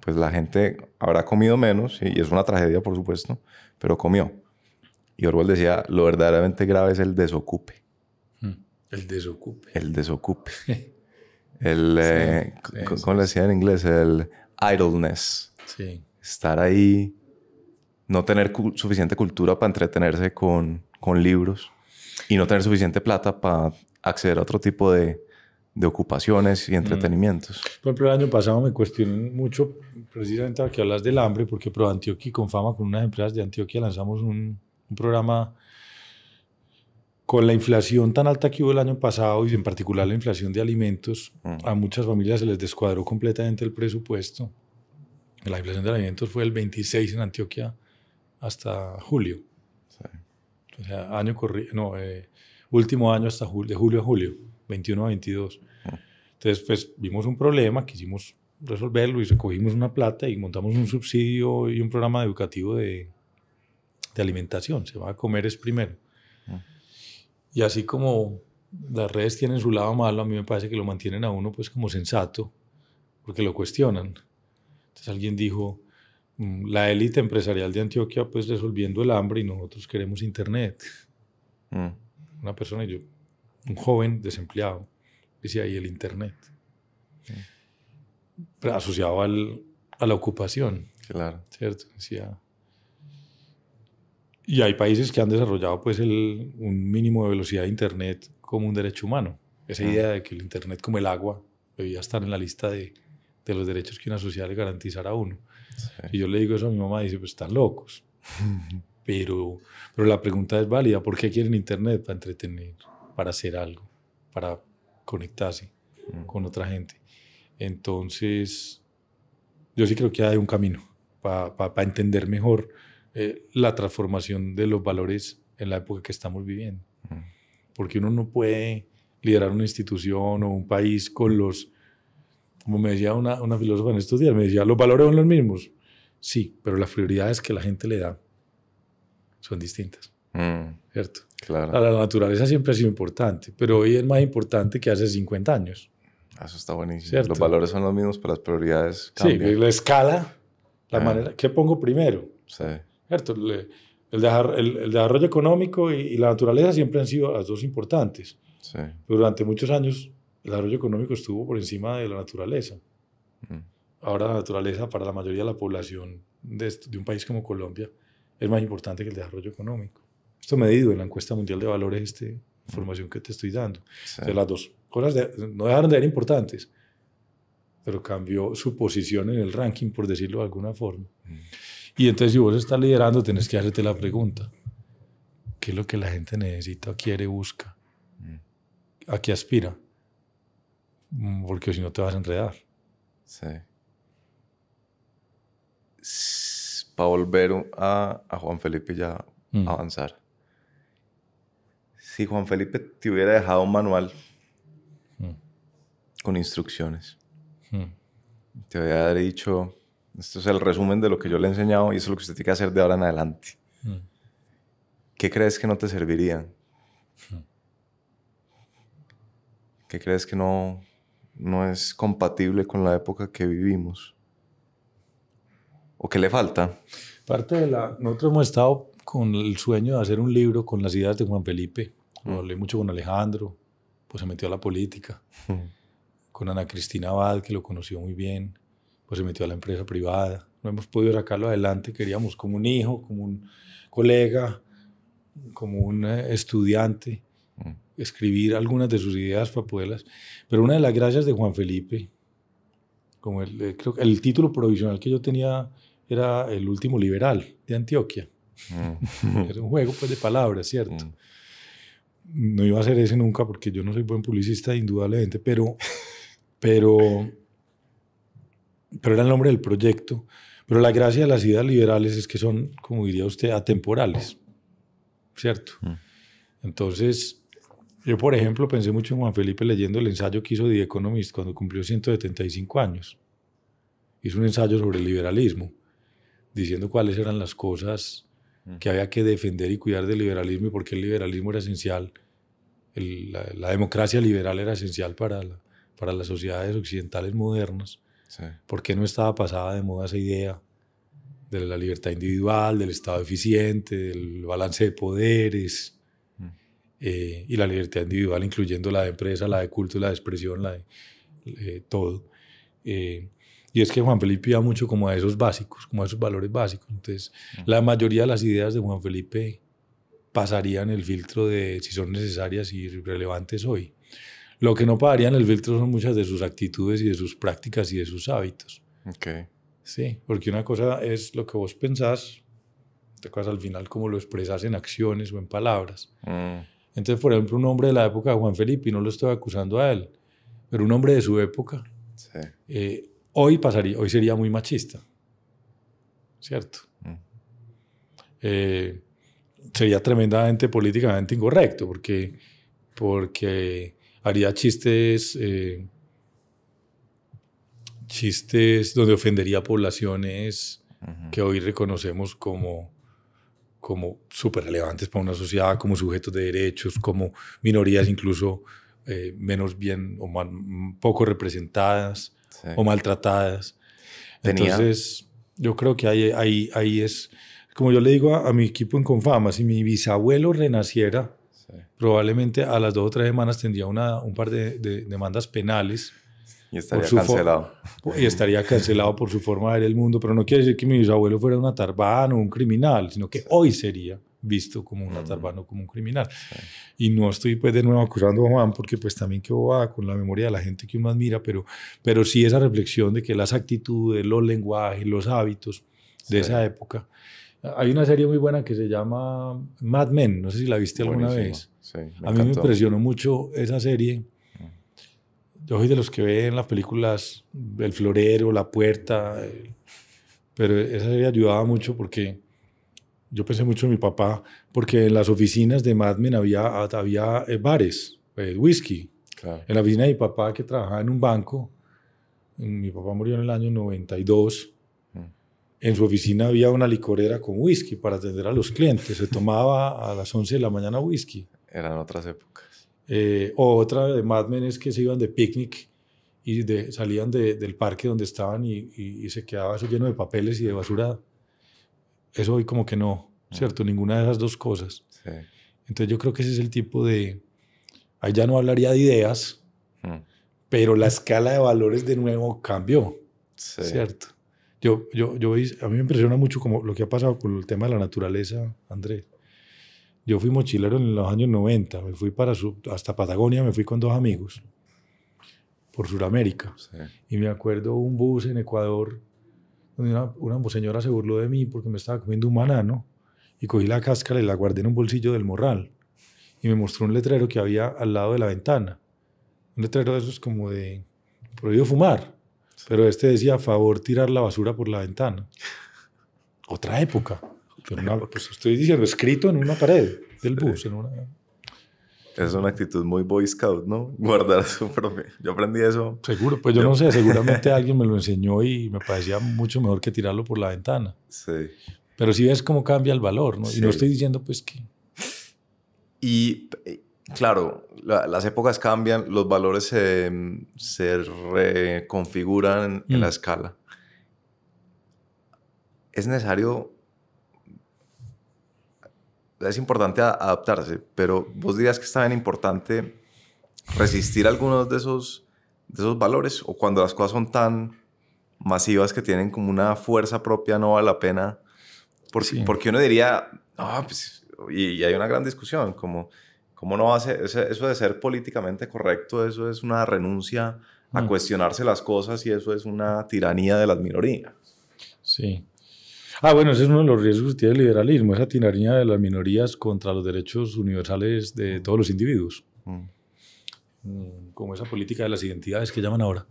Pues la gente habrá comido menos, y es una tragedia, por supuesto, pero comió. Y Orwell decía, lo verdaderamente grave es el desocupe. Hmm. El desocupe. El desocupe. el, eh, ¿cómo le decía en inglés? El idleness. Sí. Estar ahí, no tener suficiente cultura para entretenerse con, con, libros y no tener suficiente plata para acceder a otro tipo de, de ocupaciones y hmm. entretenimientos. Por ejemplo, el año pasado me cuestioné mucho precisamente al que hablas del hambre, porque Pro Antioquia con fama con unas empresas de Antioquia lanzamos un, un programa con la inflación tan alta que hubo el año pasado y en particular la inflación de alimentos, mm. a muchas familias se les descuadró completamente el presupuesto. La inflación de alimentos fue el 26 en Antioquia hasta julio. no, eh, último año hasta julio, de julio a julio, 21 a 22. Mm. Entonces, pues vimos un problema, quisimos resolverlo y recogimos una plata y montamos un subsidio y un programa educativo de de alimentación, se va a comer es primero. Mm. Y así como las redes tienen su lado malo, a mí me parece que lo mantienen a uno pues como sensato, porque lo cuestionan. Entonces alguien dijo, mm, la élite empresarial de Antioquia pues resolviendo el hambre y nosotros queremos internet. Mm. Una persona, yo, un joven desempleado, decía, ahí el internet. Asociado a la ocupación. Claro. ¿Cierto? Decía, y hay países que han desarrollado pues un mínimo de velocidad de Internet como un derecho humano. Esa idea de que el Internet como el agua debía estar en la lista de, los derechos que una sociedad le garantizará a uno. Y yo le digo eso a mi mamá, y dice, pues están locos. pero, pero la pregunta es válida, ¿por qué quieren Internet? Para entretener, para hacer algo, para conectarse mm. con otra gente. Entonces, yo sí creo que hay un camino para entender mejor eh, la transformación de los valores en la época que estamos viviendo. Porque uno no puede liderar una institución o un país con los, como me decía una, una filósofa en estos días, me decía, los valores son los mismos. Sí, pero las prioridades que la gente le da son distintas. Mm. ¿Cierto? Claro. La, la naturaleza siempre ha sido importante, pero hoy es más importante que hace 50 años. Eso está buenísimo. Los valores son los mismos, pero las prioridades cambian. Sí, la escala, la ah. manera, ¿qué pongo primero? Sí. ¿cierto? El, el, el, desarrollo económico y, la naturaleza siempre han sido las dos importantes. durante muchos años el desarrollo económico estuvo por encima de la naturaleza. Mm. Ahora la naturaleza para la mayoría de la población de, de, un país como Colombia es más importante que el desarrollo económico. Esto medido en la encuesta mundial de valores, esta información que te estoy dando. de las dos cosas no dejaron de ser importantes, pero cambió su posición en el ranking, por decirlo de alguna forma. Mm. Y entonces si vos estás liderando, tienes que hacerte la pregunta. ¿Qué es lo que la gente necesita, quiere, busca? ¿A qué aspira? Mm, porque si no te vas a enredar. Sí. Para volver a, Juan Felipe ya mm. avanzar. Si Juan Felipe te hubiera dejado un manual mm. con instrucciones, te hubiera dicho esto es el resumen de lo que yo le he enseñado y es lo que usted tiene que hacer de ahora en adelante. Mm. ¿Qué crees que no te serviría? Mm. ¿Qué crees que no, es compatible con la época que vivimos? ¿O qué le falta? Parte de la... Nosotros hemos estado con el sueño de hacer un libro con las ideas de Juan Felipe. Mm. Lo leí mucho con Alejandro, pues se metió a la política. Con Ana Cristina Abad, que lo conoció muy bien pues se metió a la empresa privada. No hemos podido sacarlo adelante, queríamos como un hijo, como un colega, como un eh, estudiante, mm. escribir algunas de sus ideas para poderlas. Pero una de las gracias de Juan Felipe, como el, eh, creo el título provisional que yo tenía era El último liberal de Antioquia. Mm. era un juego pues, de palabras, ¿cierto? Mm. No iba a ser ese nunca porque yo no soy buen publicista, indudablemente, pero, pero pero era el nombre del proyecto. Pero la gracia de las ideas liberales es que son, como diría usted, atemporales, ¿cierto? Mm. Entonces, yo, por ejemplo, pensé mucho en Juan Felipe leyendo el ensayo que hizo The Economist cuando cumplió 175 años. Hizo un ensayo sobre el liberalismo, diciendo cuáles eran las cosas mm. que había que defender y cuidar del liberalismo y por qué el liberalismo era esencial, la, democracia liberal era esencial para, para las sociedades occidentales modernas. ¿Por qué no estaba pasada de moda esa idea de la libertad individual, del Estado eficiente, del balance de poderes mm. eh, y la libertad individual, incluyendo la de empresa, la de culto, la de expresión, la de eh, todo. Eh, y es que Juan Felipe iba mucho como a esos básicos, como a esos valores básicos. Entonces, mm. la mayoría de las ideas de Juan Felipe pasarían el filtro de si son necesarias y relevantes hoy. Lo que no en el filtro son muchas de sus actitudes y de sus prácticas y de sus hábitos. Ok. Sí, porque una cosa es lo que vos pensás, otra cosa al final cómo lo expresás en acciones o en palabras. Mm. Entonces, por ejemplo, un hombre de la época de Juan Felipe, y no lo estoy acusando a él, pero un hombre de su época, eh, hoy, pasaría, hoy sería muy machista, ¿cierto? Mm. Eh, sería tremendamente políticamente incorrecto, porque, porque haría chistes, eh, chistes donde ofendería a poblaciones que hoy reconocemos como como súper relevantes para una sociedad, como sujetos de derechos, como minorías incluso eh, menos bien o poco representadas o maltratadas. Entonces, yo creo que ahí, ahí, ahí es, como yo le digo a mi equipo en Confama, si mi bisabuelo renaciera, probablemente a las dos o tres semanas tendría una, un par de, demandas penales. Y estaría cancelado. Y estaría cancelado por su forma de ver el mundo, pero no quiere decir que mi bisabuelo fuera un atarbano o un criminal, sino que hoy sería visto como un mm. atarbano, como un criminal. Y no estoy pues de nuevo acusando a Juan, porque pues también que va con la memoria de la gente que uno admira, pero, pero sí esa reflexión de que las actitudes, los lenguajes, los hábitos de esa época. Hay una serie muy buena que se llama Mad Men, no sé si la viste alguna vez a mí me impresionó mucho esa serie. Mm. Yo soy de los que ven las películas El Florero, La Puerta, pero esa serie ayudaba mucho porque yo pensé mucho en mi papá, porque en las oficinas de Mad Men había, había eh, bares, eh, whisky. En la oficina de mi papá que trabajaba en un banco, mi papá murió en el año 92. Mm. En su oficina había una licorera con whisky para atender a los clientes. Se tomaba a las 11 de la mañana whisky. Eran otras épocas. Eh, otra de Mad Men es que se iban de picnic y de, salían del parque donde estaban y, se quedaba eso lleno de papeles y de basura. Eso hoy como que no, mm. ¿cierto? Ninguna de esas dos cosas. Entonces yo creo que ese es el tipo de... Ahí ya no hablaría de ideas, mm. pero la escala de valores de nuevo cambió, ¿cierto? Yo, yo, yo, a mí me impresiona mucho como lo que ha pasado con el tema de la naturaleza, Andrés. Yo fui mochilero en los años 90, me fui para hasta Patagonia, me fui con dos amigos por Sudamérica. Y me acuerdo un bus en Ecuador donde una, señora se burló de mí porque me estaba comiendo un banano y cogí la cáscara y la guardé en un bolsillo del morral y me mostró un letrero que había al lado de la ventana. Un letrero de esos como de prohibido fumar, pero este decía a favor tirar la basura por la ventana. Otra época pues estoy diciendo, escrito en una pared del bus. En una... Es una actitud muy Boy Scout, ¿no? Guardar su profe. Yo aprendí eso. Seguro, pues yo, no sé, seguramente alguien me lo enseñó y me parecía mucho mejor que tirarlo por la ventana. Sí. Pero si sí ves cómo cambia el valor, ¿no? Y no estoy diciendo, pues que. Y eh, claro, las épocas cambian, los valores se, se reconfiguran en mm. la escala. Es necesario es importante adaptarse, pero vos dirías que es también importante resistir algunos de esos, de esos valores o cuando las cosas son tan masivas que tienen como una fuerza propia no vale la pena. Porque, uno diría, pues, y, hay una gran discusión, como, ¿cómo no hace eso de ser políticamente correcto? Eso es una renuncia a mm. cuestionarse las cosas y eso es una tiranía de las minorías. Sí, Ah, bueno, ese es uno de los riesgos que tiene el liberalismo, esa tiranía de las minorías contra los derechos universales de mm. todos los individuos. Mm. Mm, como esa política de las identidades que llaman ahora.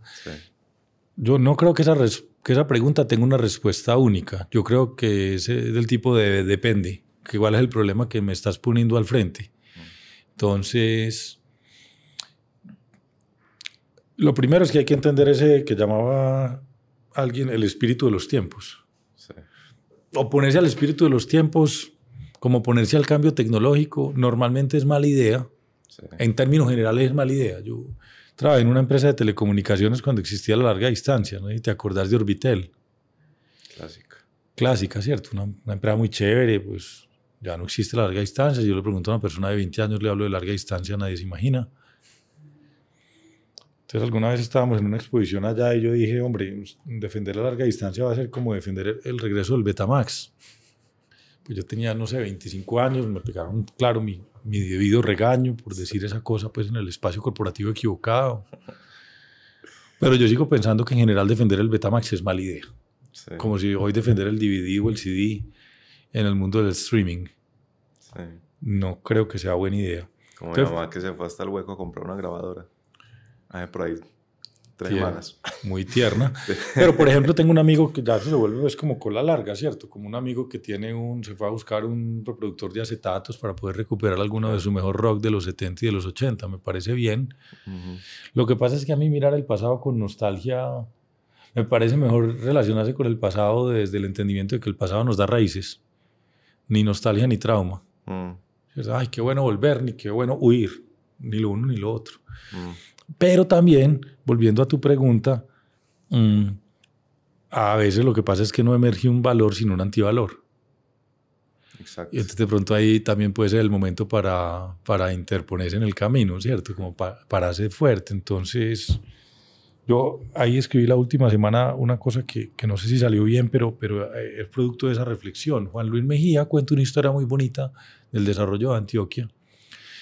Yo no creo que esa, que esa pregunta tenga una respuesta única. Yo creo que es del tipo de depende, que igual es el problema que me estás poniendo al frente. Entonces, lo primero es que hay que entender ese que llamaba alguien el espíritu de los tiempos oponerse al espíritu de los tiempos, como oponerse al cambio tecnológico, normalmente es mala idea. En términos generales es mala idea. Yo trabajé en una empresa de telecomunicaciones cuando existía la larga distancia, ¿no? Y te acordás de Orbitel. Clásica. Clásica, ¿cierto? Una, una, empresa muy chévere, pues ya no existe la larga distancia. Yo le pregunto a una persona de 20 años, le hablo de larga distancia, nadie se imagina. Entonces alguna vez estábamos en una exposición allá y yo dije, hombre, defender la larga distancia va a ser como defender el regreso del Betamax. Pues yo tenía, no sé, 25 años, me pegaron, claro, mi, mi debido regaño por decir esa cosa pues en el espacio corporativo equivocado. Pero yo sigo pensando que en general defender el Betamax es mala idea. Como si hoy defender el DVD o el CD en el mundo del streaming. No creo que sea buena idea. Como que se fue hasta el hueco a comprar una grabadora. Ah, por ahí tres semanas. Muy tierna. Pero, por ejemplo, tengo un amigo que ya se vuelve, es como cola larga, ¿cierto? Como un amigo que tiene un, se fue a buscar un reproductor de acetatos para poder recuperar alguno de su mejor rock de los 70 y de los 80. Me parece bien. Lo que pasa es que a mí mirar el pasado con nostalgia me parece mejor relacionarse con el pasado desde el entendimiento de que el pasado nos da raíces, ni nostalgia ni trauma. Mm. Ay, qué bueno volver, ni qué bueno huir, ni lo uno ni lo otro. Mm. Pero también, volviendo a tu pregunta, mm, a veces lo que pasa es que no emerge un valor, sino un antivalor. Exacto. Y entonces de pronto ahí también puede ser el momento para, para interponerse en el camino, ¿cierto? Como para ser fuerte. Entonces, yo ahí escribí la última semana una cosa que, que, no sé si salió bien, pero, pero eh, es producto de esa reflexión. Juan Luis Mejía cuenta una historia muy bonita del desarrollo de Antioquia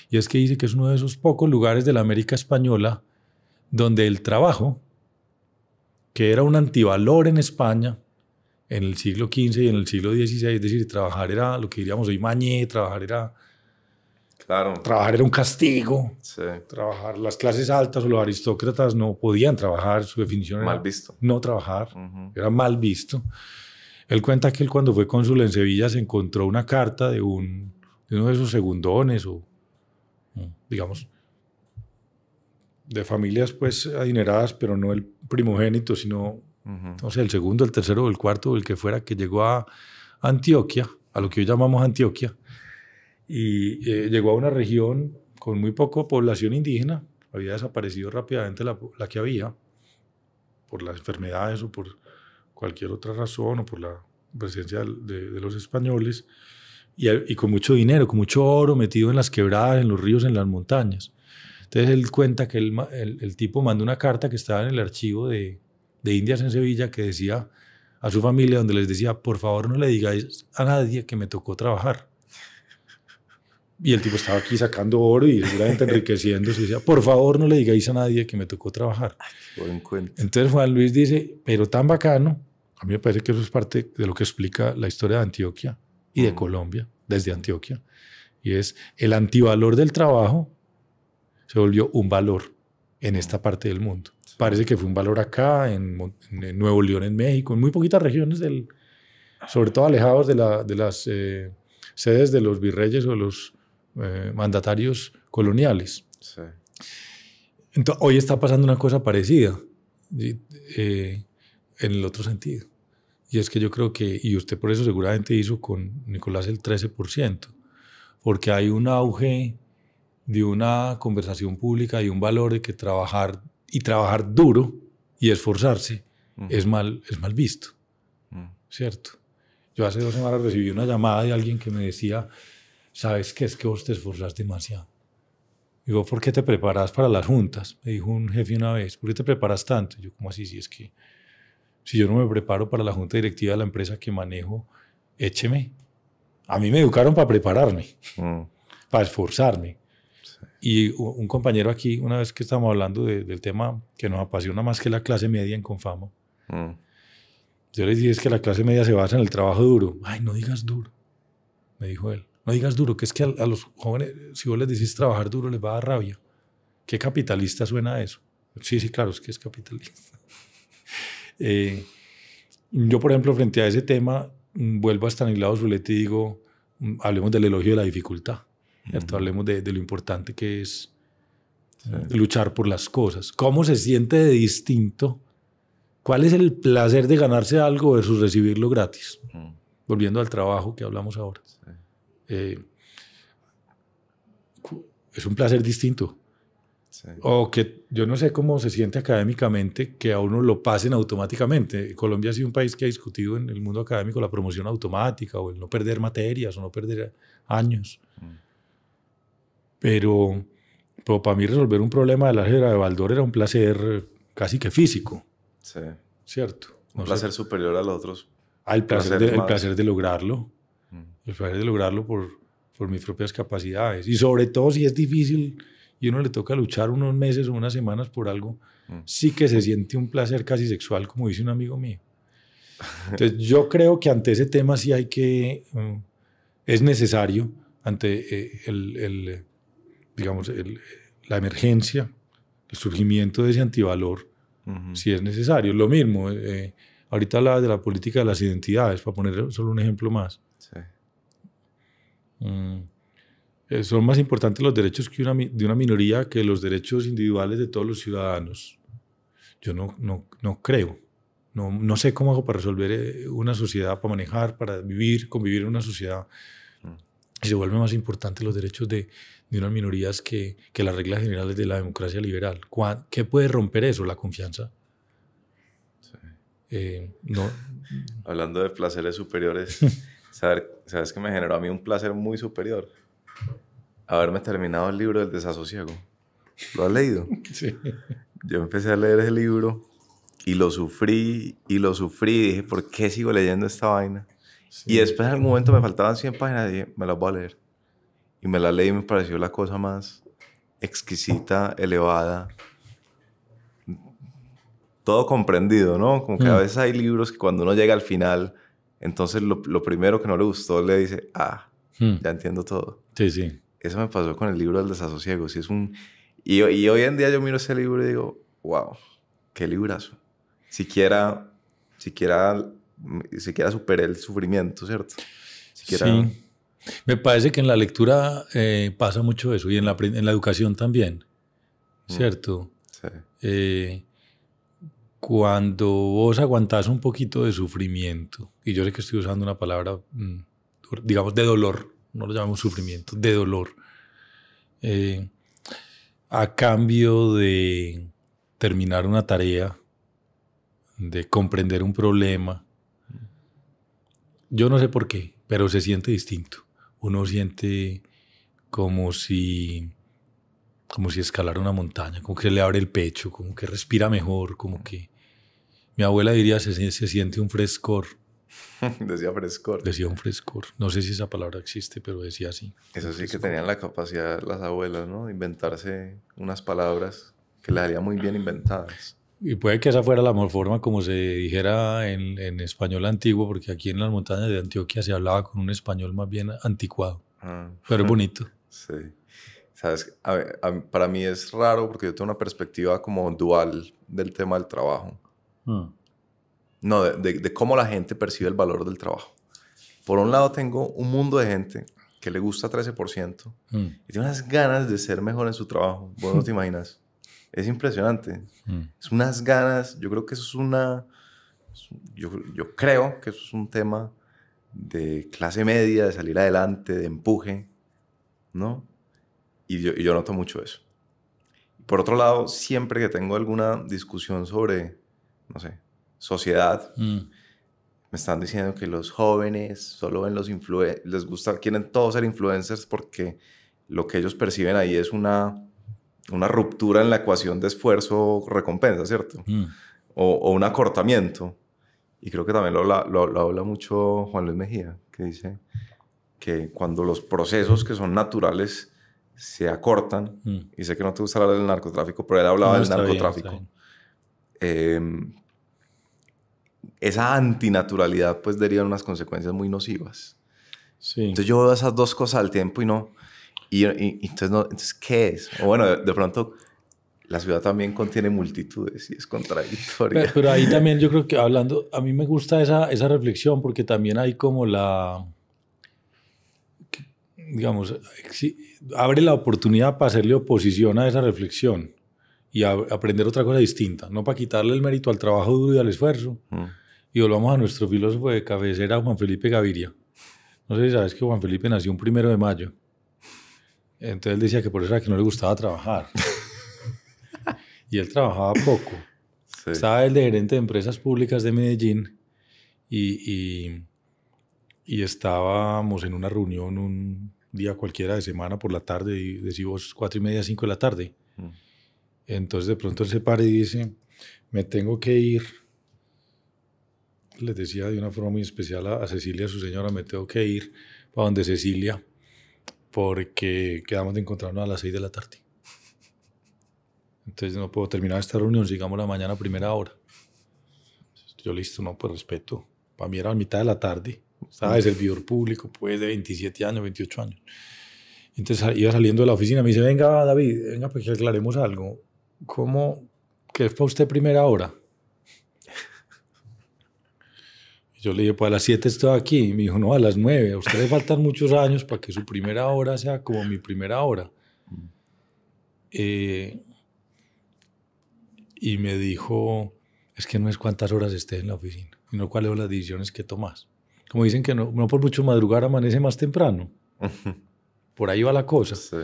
y es que dice que es uno de esos pocos lugares de la América Española donde el trabajo, que era un antivalor en España, en el siglo XV y en el siglo XVI, es decir, trabajar era lo que diríamos hoy mañé, trabajar era... Claro. Trabajar era un castigo. Trabajar, las clases altas o los aristócratas no podían trabajar, su definición era... visto. No trabajar, era mal visto. Él cuenta que él cuando fue cónsul en Sevilla se encontró una carta de, un, de uno de esos segundones o digamos, de familias pues adineradas, pero no el primogénito, sino el segundo, el tercero el cuarto, el que fuera, que llegó a Antioquia, a lo que hoy llamamos Antioquia, y eh, llegó a una región con muy poca población indígena, había desaparecido rápidamente la, que había, por las enfermedades o por cualquier otra razón, o por la presencia de los españoles, y, con mucho dinero, con mucho oro metido en las quebradas, en los ríos, en las montañas. Entonces él cuenta que el, tipo mandó una carta que estaba en el archivo de, Indias en Sevilla que decía a su familia, donde les decía, por favor no le digáis a nadie que me tocó trabajar. Y el tipo estaba aquí sacando oro y seguramente enriqueciéndose. Y decía, por favor no le digáis a nadie que me tocó trabajar. Entonces Juan Luis dice, pero tan bacano, a mí me parece que eso es parte de lo que explica la historia de Antioquia y de Colombia, desde Antioquia. Y es el antivalor del trabajo se volvió un valor en esta parte del mundo. Parece que fue un valor acá, en, Nuevo León, en México, en muy poquitas regiones, del, sobre todo alejados de, las eh, sedes de los virreyes o los eh, mandatarios coloniales. Entonces, hoy está pasando una cosa parecida, eh, en el otro sentido. Y es que yo creo que, y usted por eso seguramente hizo con Nicolás el 13%, porque hay un auge de una conversación pública y un valor de que trabajar y trabajar duro y esforzarse es, mal, es mal visto, mm. ¿cierto? Yo hace dos semanas recibí una llamada de alguien que me decía, ¿sabes qué? Es que vos te esforzás demasiado. Digo, ¿por qué te preparas para las juntas? Me dijo un jefe una vez, ¿por qué te preparas tanto? Yo, como así? Si es que si yo no me preparo para la junta directiva de la empresa que manejo, écheme. A mí me educaron para prepararme, mm. para esforzarme. Y un compañero aquí, una vez que estábamos hablando del tema que nos apasiona más que la clase media en Confama, mm. yo le dije es que la clase media se basa en el trabajo duro. Ay, no digas duro, me dijo él. No digas duro, que es que a, los jóvenes, si vos les decís trabajar duro, les va a dar rabia. ¿Qué capitalista suena eso? Sí, sí, claro, es que es capitalista. Eh, yo, por ejemplo, frente a ese tema, mm, vuelvo a mi Zuleta y digo, mm, hablemos del elogio de la dificultad, Hablemos de, lo importante que es luchar por las cosas. ¿Cómo se siente de distinto? ¿Cuál es el placer de ganarse algo versus recibirlo gratis? Volviendo al trabajo que hablamos ahora. Eh, es un placer distinto. O que yo no sé cómo se siente académicamente que a uno lo pasen automáticamente. Colombia ha sido un país que ha discutido en el mundo académico la promoción automática o el no perder materias o no perder años. Mm. Pero, pero, para mí resolver un problema de la álgebra de Baldor era un placer casi que físico. Sí. ¿Cierto? un placer superior a los otros. Al ah, placer, el placer de lograrlo. Mm. El placer de lograrlo por, por mis propias capacidades. Y sobre todo si es difícil y uno le toca luchar unos meses o unas semanas por algo, mm. sí que se siente un placer casi sexual, como dice un amigo mío. Entonces yo creo que ante ese tema sí hay que, mm, es necesario, ante eh, el, digamos, el, la emergencia, el surgimiento de ese antivalor, sí si es necesario. Lo mismo, eh, ahorita la de la política de las identidades, para poner solo un ejemplo más. Sí. Mm. Eh, son más importantes los derechos de una minoría que los derechos individuales de todos los ciudadanos. Yo no, no, creo. No, sé cómo hago para resolver eh, una sociedad, para manejar, para vivir, convivir en una sociedad. Mm. Y se vuelven más importantes los derechos de, de unas minorías que, las reglas generales de la democracia liberal. ¿Qué puede romper eso? La confianza. Eh, no. Hablando de placeres superiores, ¿sabes que me generó a mí un placer muy superior? haberme terminado el libro del desasosiego. ¿Lo has leído? Sí. Yo empecé a leer ese libro y lo sufrí y lo sufrí y dije, ¿por qué sigo leyendo esta vaina? Y después en algún momento me faltaban 100 páginas y me las voy a leer. Y me las leí y me pareció la cosa más exquisita, elevada. Todo comprendido, ¿no? Como que a mm. veces hay libros que cuando uno llega al final, entonces lo, lo primero que no le gustó le dice, ah, Mm. ya entiendo todo. Sí, sí. Eso me pasó con el libro del desasosiego. Si es un... Y, y, hoy en día yo miro ese libro y digo, wow, qué librazo. Siquiera, siquiera, siquiera superé el sufrimiento, ¿cierto? Sí. Me parece que en la lectura eh, pasa mucho eso y en la, educación también, mm. ¿cierto? Sí. Eh, cuando vos aguantás un poquito de sufrimiento, y yo sé que estoy usando una palabra mm, digamos, de dolor, no lo llamamos sufrimiento, de dolor, eh, a cambio de terminar una tarea, de comprender un problema. Yo no sé por qué, pero se siente distinto. Uno siente como si como si escalara una montaña, como que le abre el pecho, como que respira mejor, como que mi abuela diría se siente un frescor. decía frescor. Decía un frescor. No sé si esa palabra existe, pero decía así. Eso sí que tenían la capacidad las abuelas, ¿no? De inventarse unas palabras que les harían muy bien inventadas. Y puede que esa fuera la forma como se dijera en, en, español antiguo, porque aquí en las montañas de Antioquia se hablaba con un español más bien anticuado, ah. pero bonito. Sí. Sabes, para mí es raro porque yo tengo una perspectiva como dual del tema del trabajo. Ah. No, de, cómo la gente percibe el valor del trabajo. Por un lado tengo un mundo de gente que le gusta 13% mm. y tiene unas ganas de ser mejor en su trabajo. Vos no te imaginas. Es impresionante. Mm. Es unas ganas, yo creo que eso es una, yo, creo que eso es un tema de clase media, de salir adelante, de empuje, ¿no? y yo noto mucho eso. Por otro lado, siempre que tengo alguna discusión sobre, no sé, sociedad. Mm. Me están diciendo que los jóvenes solo ven los influencers, les gusta, quieren todos ser influencers porque lo que ellos perciben ahí es una, una ruptura en la ecuación de esfuerzo-recompensa, ¿cierto? Mm. O, un acortamiento. Y creo que también lo, habla mucho Juan Luis Mejía, que dice que cuando los procesos que son naturales se acortan, mm. y sé que no te gusta hablar del narcotráfico, pero él hablaba del narcotráfico, Eh, esa antinaturalidad pues deriva en unas consecuencias muy nocivas. Entonces yo veo esas dos cosas al tiempo y no... Y, entonces, no, entonces, ¿qué es? O bueno, de, pronto la ciudad también contiene multitudes y es contradictoria. Pero, pero, ahí también yo creo que hablando, a mí me gusta esa, esa reflexión porque también hay como la, digamos, abre la oportunidad para hacerle oposición a esa reflexión y aprender otra cosa distinta, no para quitarle el mérito al trabajo duro y al esfuerzo. Mm. Y volvamos a nuestro filósofo de cabecera, Juan Felipe Gaviria. No sé si sabes que Juan Felipe nació un primero de mayo. Entonces él decía que por eso era que no le gustaba trabajar. y él trabajaba poco. Estaba el de gerente de empresas públicas de Medellín y, y, estábamos en una reunión un día cualquiera de semana por la tarde, decimos cuatro y media, cinco de la tarde. Mm. Entonces de pronto él se para y dice, me tengo que ir. Les decía de una forma muy especial a, Cecilia, su señora, me tengo que ir para donde Cecilia, porque quedamos de encontrarnos a las 6 de la tarde. Entonces no puedo terminar esta reunión, sigamos la mañana a primera hora. Yo listo, no, pues respeto. Para mí era la mitad de la tarde, de Servidor público, pues de 27 años, 28 años. Entonces iba saliendo de la oficina, me dice, venga David, venga, pues que aclaremos algo. ¿Cómo? ¿Qué fue usted primera hora? Yo le dije, pues a las 7 estoy aquí. Y me dijo, no, a las 9. A usted faltan muchos años para que su primera hora sea como mi primera hora. Eh, y me dijo, es que no es cuántas horas estés en la oficina, sino cuáles son las decisiones que tomas. Como dicen que no, no por mucho madrugar amanece más temprano. Por ahí va la cosa. Sí.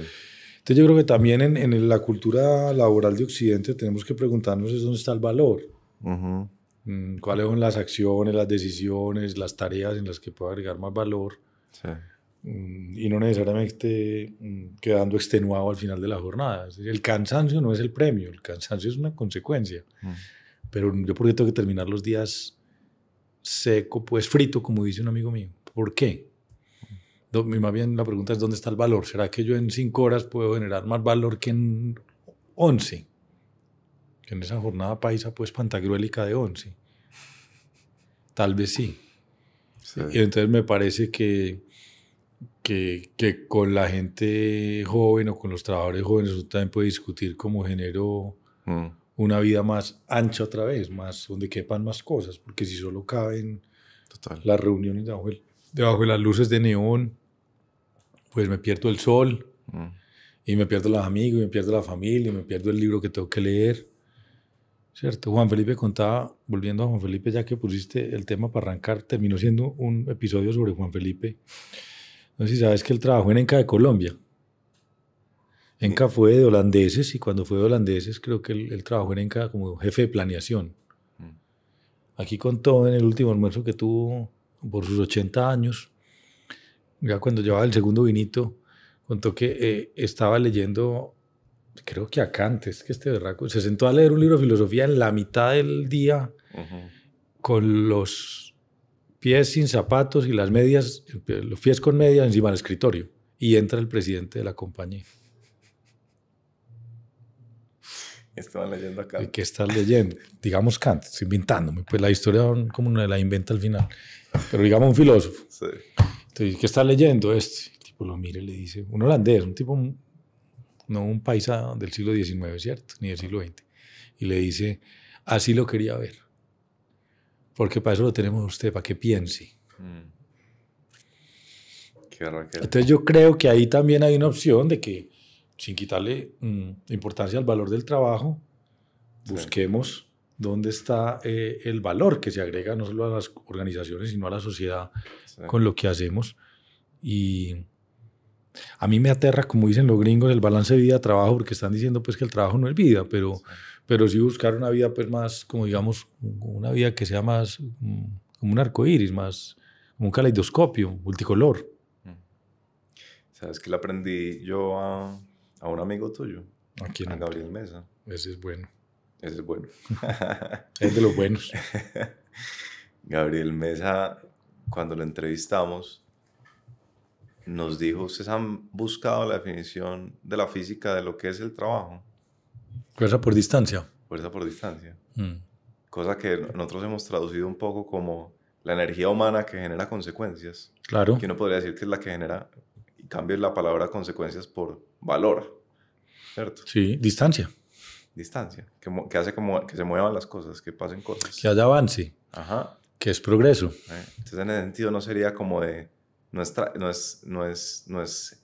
Entonces yo creo que también en, en la cultura laboral de Occidente tenemos que preguntarnos es dónde está el valor. Mm, ¿Cuáles son las acciones, las decisiones, las tareas en las que puedo agregar más valor? Mm, y no necesariamente mm, quedando extenuado al final de la jornada. El cansancio no es el premio, el cansancio es una consecuencia. Pero yo por qué tengo que terminar los días seco, pues frito, como dice un amigo mío. ¿Por qué? más bien la pregunta es dónde está el valor. ¿Será que yo en cinco horas puedo generar más valor que en once? Que en esa jornada paisa, pues pantagruélica de once. Tal vez sí. Y entonces me parece que, que, con la gente joven o con los trabajadores jóvenes uno también puede discutir cómo generó mm. una vida más ancha otra vez, más donde quepan más cosas, porque si solo caben las reuniones debajo de las luces de neón, pues me pierdo el sol, mm. y me pierdo los amigos, y me pierdo la familia, y me pierdo el libro que tengo que leer. Cierto, Juan Felipe contaba, volviendo a Juan Felipe, ya que pusiste el tema para arrancar, terminó siendo un episodio sobre Juan Felipe. No sé si sabes que él trabajó en Enca de Colombia. Enca fue de holandeses y cuando fue de holandeses creo que el él trabajó en Enca como jefe de planeación. Mm. Aquí contó en el último almuerzo que tuvo por sus 80 años, ya cuando llevaba el segundo vinito, contó que eh, estaba leyendo, creo que Kant, es que este berraco, se sentó a leer un libro de filosofía en la mitad del día con los pies sin zapatos y las medias, los pies con medias encima del escritorio. Y entra el presidente de la compañía. Estaba leyendo acá. qué estás leyendo? digamos Kant, inventándome. Pues la historia como una la inventa al final. Pero digamos un filósofo. Sí. ¿qué está leyendo este? El tipo lo mire y le dice, un holandés, un tipo, no un paisa del siglo XIX, ¿cierto? Ni del siglo XX. Y le dice, así lo quería ver. Porque para eso lo tenemos usted, para que piense. Mm. Entonces yo creo que ahí también hay una opción de que, sin quitarle mm, importancia al valor del trabajo, busquemos dónde está eh, el valor que se agrega no solo a las organizaciones, sino a la sociedad con lo que hacemos. Y a mí me aterra, como dicen los gringos, el balance vida-trabajo, porque están diciendo pues que el trabajo no es vida, pero, sí. pero sí buscar una vida pues más, como digamos, una vida que sea más mm, como un arco más como un caleidoscopio, multicolor. Mm. ¿Sabes que le aprendí yo a, a un amigo tuyo? ¿A quién? A Gabriel Mesa. Ese es bueno. Ese es bueno. es de los buenos. Gabriel Mesa cuando lo entrevistamos, nos dijo, ¿ustedes han buscado la definición de la física de lo que es el trabajo? Fuerza por distancia. Fuerza por distancia. Mm. Cosa que nosotros hemos traducido un poco como la energía humana que genera consecuencias. Claro. Que uno podría decir que es la que genera, y cambio la palabra consecuencias por valor. ¿Cierto? Sí, distancia. Distancia. Que, hace como que se muevan las cosas, que pasen cosas. Que van, avance. Ajá. Que es progreso. Eh, entonces, en ese sentido, no sería como de. No es, no, es, no, es, no, es,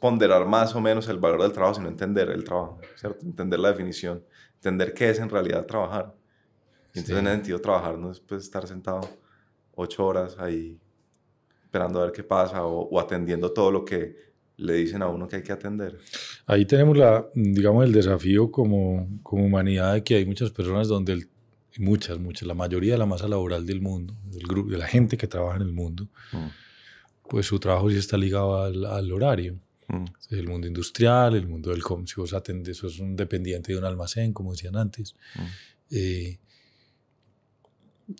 ponderar más o menos el valor del trabajo, sino entender el trabajo, ¿cierto? Entender la definición, entender qué es en realidad trabajar. entonces, en ese sentido, trabajar no es pues, estar sentado ocho horas ahí esperando a ver qué pasa o, atendiendo todo lo que le dicen a uno que hay que atender. Ahí tenemos la, digamos, el desafío como, como humanidad de que hay muchas personas donde el muchas, muchas, la mayoría de la masa laboral del mundo, del grupo, de la gente que trabaja en el mundo, mm. pues su trabajo sí está ligado al, horario. Mm. El mundo industrial, el mundo del com, si vos eso es un dependiente de un almacén, como decían antes. Mm. Eh,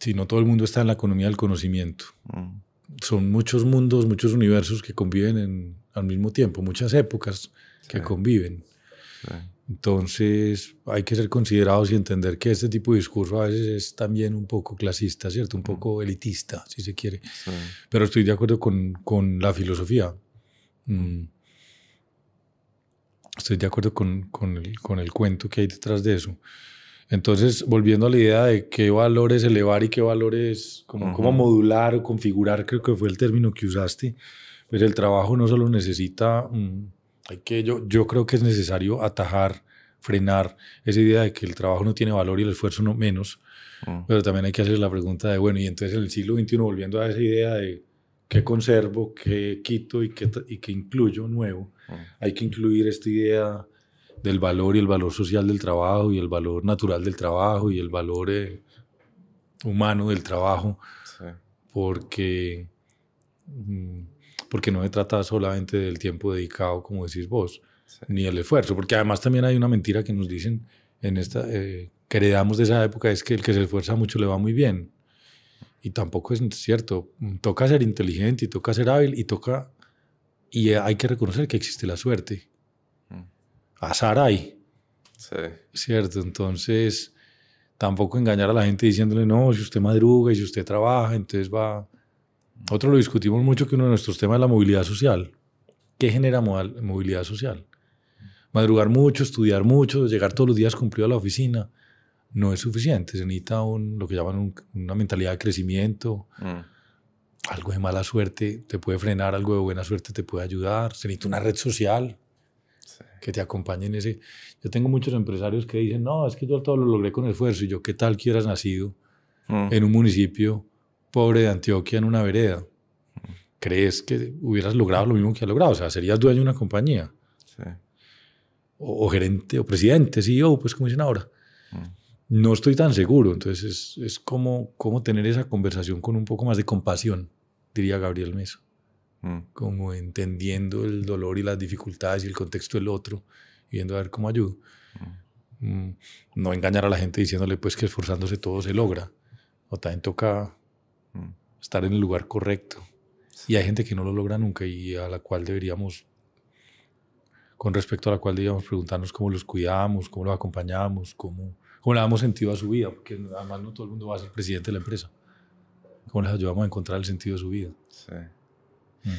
si no todo el mundo está en la economía del conocimiento. Son muchos mundos, muchos universos que conviven al mismo tiempo, muchas épocas que conviven. Sí. Entonces hay que ser considerados y entender que este tipo de discurso a veces es también un poco clasista, ¿cierto? Un mm. poco elitista, si se quiere. Pero estoy de acuerdo con, con la filosofía. Mm. Mm. Estoy de acuerdo con, con, el, con, el, cuento que hay detrás de eso. Entonces, volviendo a la idea de qué valores elevar y qué valores, como, cómo modular o configurar, creo que fue el término que usaste, pues el trabajo no solo necesita... Hay que, yo, yo creo que es necesario atajar, frenar esa idea de que el trabajo no tiene valor y el esfuerzo no menos. Mm. Pero también hay que hacer la pregunta de, bueno, y entonces en el siglo XXI, volviendo a esa idea de qué conservo, qué quito y qué, y qué incluyo nuevo, mm. hay que incluir esta idea del valor y el valor social del trabajo y el valor natural del trabajo y el valor eh, humano del trabajo. Porque... Mm, porque no se trata solamente del tiempo dedicado, como decís vos, ni el esfuerzo, porque además también hay una mentira que nos dicen en esta, eh, que heredamos de esa época, es que el que se esfuerza mucho le va muy bien. Y tampoco es cierto. Toca ser inteligente y toca ser hábil y toca... Y hay que reconocer que existe la suerte. Mm. Azar hay. Sí. Cierto, entonces tampoco engañar a la gente diciéndole, no, si usted madruga y si usted trabaja, entonces va otro lo discutimos mucho que uno de nuestros temas es la movilidad social. ¿Qué genera movilidad social? Madrugar mucho, estudiar mucho, llegar todos los días cumplido a la oficina, no es suficiente. Se necesita un, lo que llaman una mentalidad de crecimiento. Mm. Algo de mala suerte te puede frenar, algo de buena suerte te puede ayudar. Se necesita una red social que te acompañe en ese. Yo tengo muchos empresarios que dicen, no, es que yo todo lo logré con esfuerzo. Y yo, ¿qué tal quieras nacido mm. en un municipio? pobre de Antioquia en una vereda, crees que hubieras logrado lo mismo que has logrado. O sea, serías dueño de una compañía. Sí. O, gerente, o presidente, CEO, pues como dicen ahora. Mm. No estoy tan seguro. Entonces, es, es, como, como tener esa conversación con un poco más de compasión, diría Gabriel Mesa. Mm. Como entendiendo el dolor y las dificultades y el contexto del otro, y viendo a ver cómo ayudo. Mm. No engañar a la gente diciéndole pues que esforzándose todo se logra. O también toca estar en el lugar correcto. Y hay gente que no lo logra nunca y a la cual deberíamos, con respecto a la cual deberíamos preguntarnos cómo los cuidamos, cómo los acompañamos, cómo, cómo le damos sentido a su vida, porque además no todo el mundo va a ser presidente de la empresa. ¿Cómo les ayudamos a encontrar el sentido de su vida? Sí. Mm.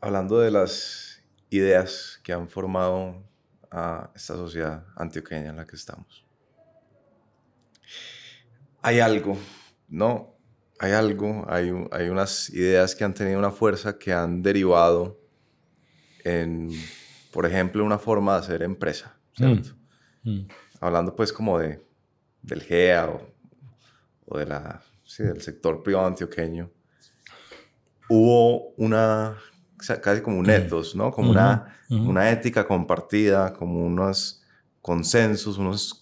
Hablando de las ideas que han formado a esta sociedad antioqueña en la que estamos. Hay algo, ¿no? hay algo, hay, unas ideas que han tenido una fuerza que han derivado en, por ejemplo, una forma de hacer empresa, ¿cierto? Mm, mm. Hablando pues como de, del GEA o, de la, del sector privado antioqueño, hubo una, casi como un mm. ethos, ¿no? Como una, una ética compartida, como unos consensos,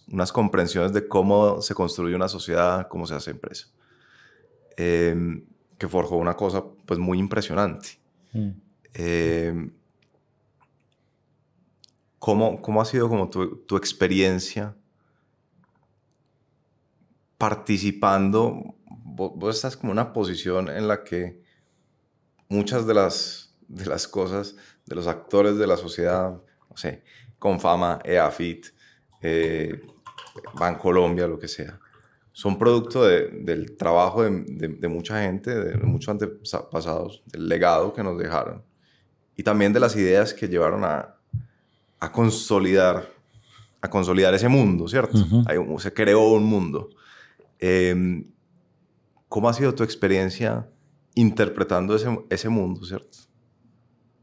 unas comprensiones de cómo se construye una sociedad, cómo se hace empresa. Em, que forjó una cosa pues muy impresionante. Mm. Em, ¿cómo, ha sido como tu, experiencia participando? Vos, estás como en una posición en la que muchas de las, de las cosas, de los actores de la sociedad, no sé, Confama, EAFIT, eh, Bancolombia, lo que sea, son producto del trabajo de, mucha gente, de muchos antepasados, del legado que nos dejaron y también de las ideas que llevaron a, consolidar a consolidar ese mundo, ¿cierto? se creó un mundo. Em, ¿Cómo ha sido tu experiencia interpretando ese, mundo, ¿cierto?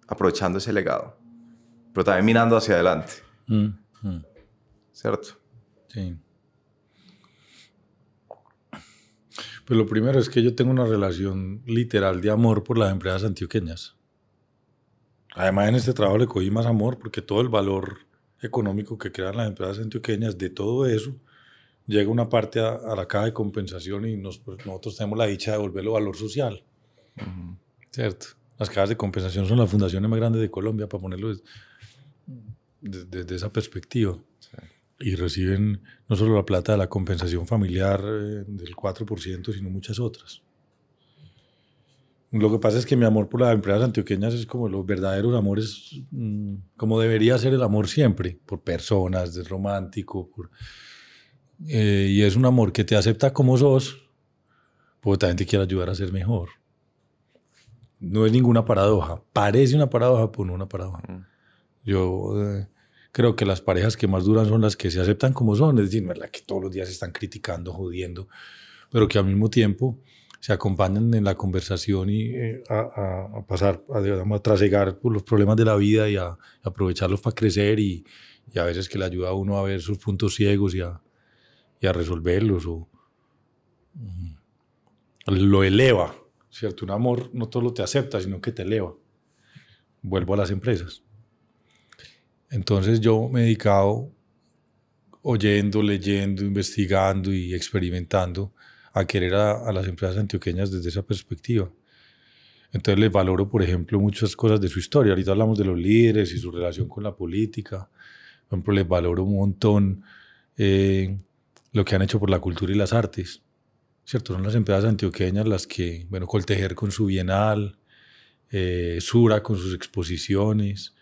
Aprovechando ese legado, pero también mirando hacia adelante, mm, mm. ¿cierto? Sí. Pues lo primero es que yo tengo una relación literal de amor por las empresas antioqueñas. Además, en este trabajo le cogí más amor porque todo el valor económico que crean las empresas antioqueñas de todo eso llega una parte a, la caja de compensación y pues, nosotros tenemos la dicha de devolverlo valor social. Cierto. Las cajas de compensación son las fundaciones más grandes de Colombia, para ponerlo desde esa perspectiva y reciben no solo la plata de la compensación familiar eh, del 4%, sino muchas otras. Lo que pasa es que mi amor por las empresas antioqueñas es como los verdaderos amores, mm, como debería ser el amor siempre, por personas, es romántico, eh, y es un amor que te acepta como sos, porque también te quiere ayudar a ser mejor. No es ninguna paradoja, parece una paradoja, pero no una paradoja. Yo... Eh, creo que las parejas que más duran son las que se aceptan como son, es decir, no la que todos los días están criticando, jodiendo, pero que al mismo tiempo se acompañan en la conversación y eh, a, pasar, a, trasegar por los problemas de la vida y a, aprovecharlos para crecer y, a veces que le ayuda a uno a ver sus puntos ciegos y a, resolverlos o mm, lo eleva, ¿cierto? Un amor no solo te acepta, sino que te eleva. Vuelvo a las empresas. Entonces yo me he dedicado oyendo, leyendo, investigando y experimentando a querer a, las empresas antioqueñas desde esa perspectiva. Entonces les valoro, por ejemplo, muchas cosas de su historia. Ahorita hablamos de los líderes y su relación con la política. Por ejemplo, les valoro un montón eh, lo que han hecho por la cultura y las artes. ¿Cierto? Son las empresas antioqueñas las que, bueno, Coltejer con su bienal, eh, Sura con sus exposiciones,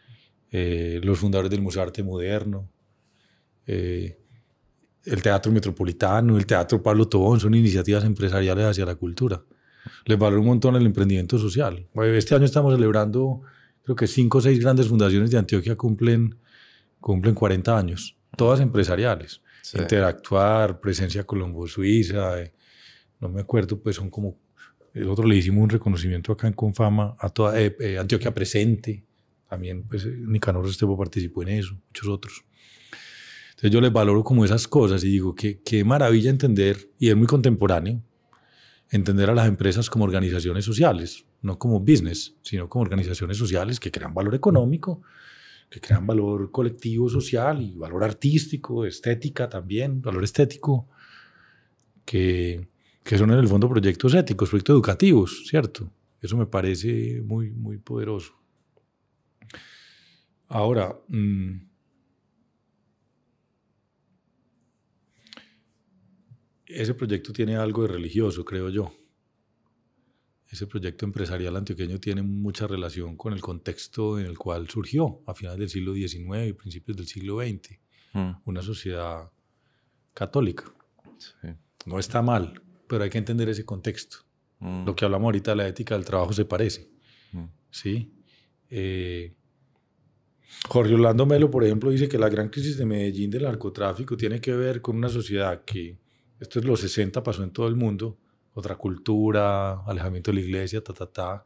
eh, los fundadores del Museo Arte Moderno, eh, el Teatro Metropolitano, el Teatro Pablo Tobón, son iniciativas empresariales hacia la cultura. Les valoro un montón el emprendimiento social. Este año estamos celebrando, creo que cinco o seis grandes fundaciones de Antioquia cumplen, cumplen 40 años, todas empresariales. Interactuar, Presencia Colombo Suiza, eh, no me acuerdo, pues son como... nosotros le hicimos un reconocimiento acá en Confama a toda Antioquia Presente. También, pues, eh, Nicanor Restrepo participó en eso, muchos otros. Entonces yo les valoro como esas cosas y digo, qué, qué maravilla entender, y es muy contemporáneo, entender a las empresas como organizaciones sociales, no como business, sino como organizaciones sociales que crean valor económico, que crean valor colectivo, social y valor artístico, estética también, valor estético, que, son en el fondo proyectos éticos, proyectos educativos, ¿cierto? Eso me parece muy, muy poderoso. Ahora, mm, ese proyecto tiene algo de religioso, creo yo. Ese proyecto empresarial antioqueño tiene mucha relación con el contexto en el cual surgió a finales del siglo XIX y principios del siglo XX. Hmm. Una sociedad católica. No está mal, pero hay que entender ese contexto. Hmm. Lo que hablamos ahorita de la ética del trabajo se parece. Hmm. ¿sí? Eh, Jorge Orlando Melo, por ejemplo, dice que la gran crisis de Medellín del narcotráfico tiene que ver con una sociedad que, esto es los 60, pasó en todo el mundo, otra cultura, alejamiento de la iglesia, ta, ta, ta.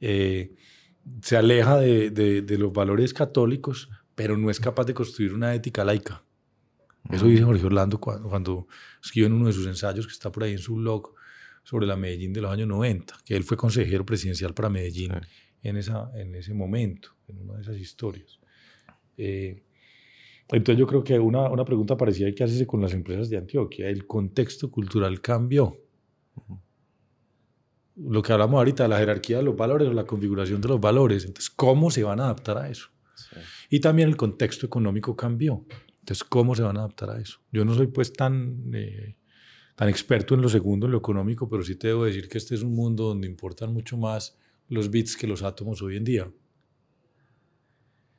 Eh, se aleja de, los valores católicos, pero no es capaz de construir una ética laica. Eso dice Jorge Orlando cuando, cuando escribió en uno de sus ensayos que está por ahí en su blog sobre la Medellín de los años 90, que él fue consejero presidencial para Medellín en, esa, en ese momento en una de esas historias. Eh, entonces yo creo que una, una pregunta parecida hay que hacerse con las empresas de Antioquia, el contexto cultural cambió. Lo que hablamos ahorita, la jerarquía de los valores o la configuración de los valores. Entonces, ¿cómo se van a adaptar a eso? Y también el contexto económico cambió. Entonces, ¿cómo se van a adaptar a eso? Yo no soy pues tan, eh, tan experto en lo segundo, en lo económico, pero sí te debo decir que este es un mundo donde importan mucho más los bits que los átomos hoy en día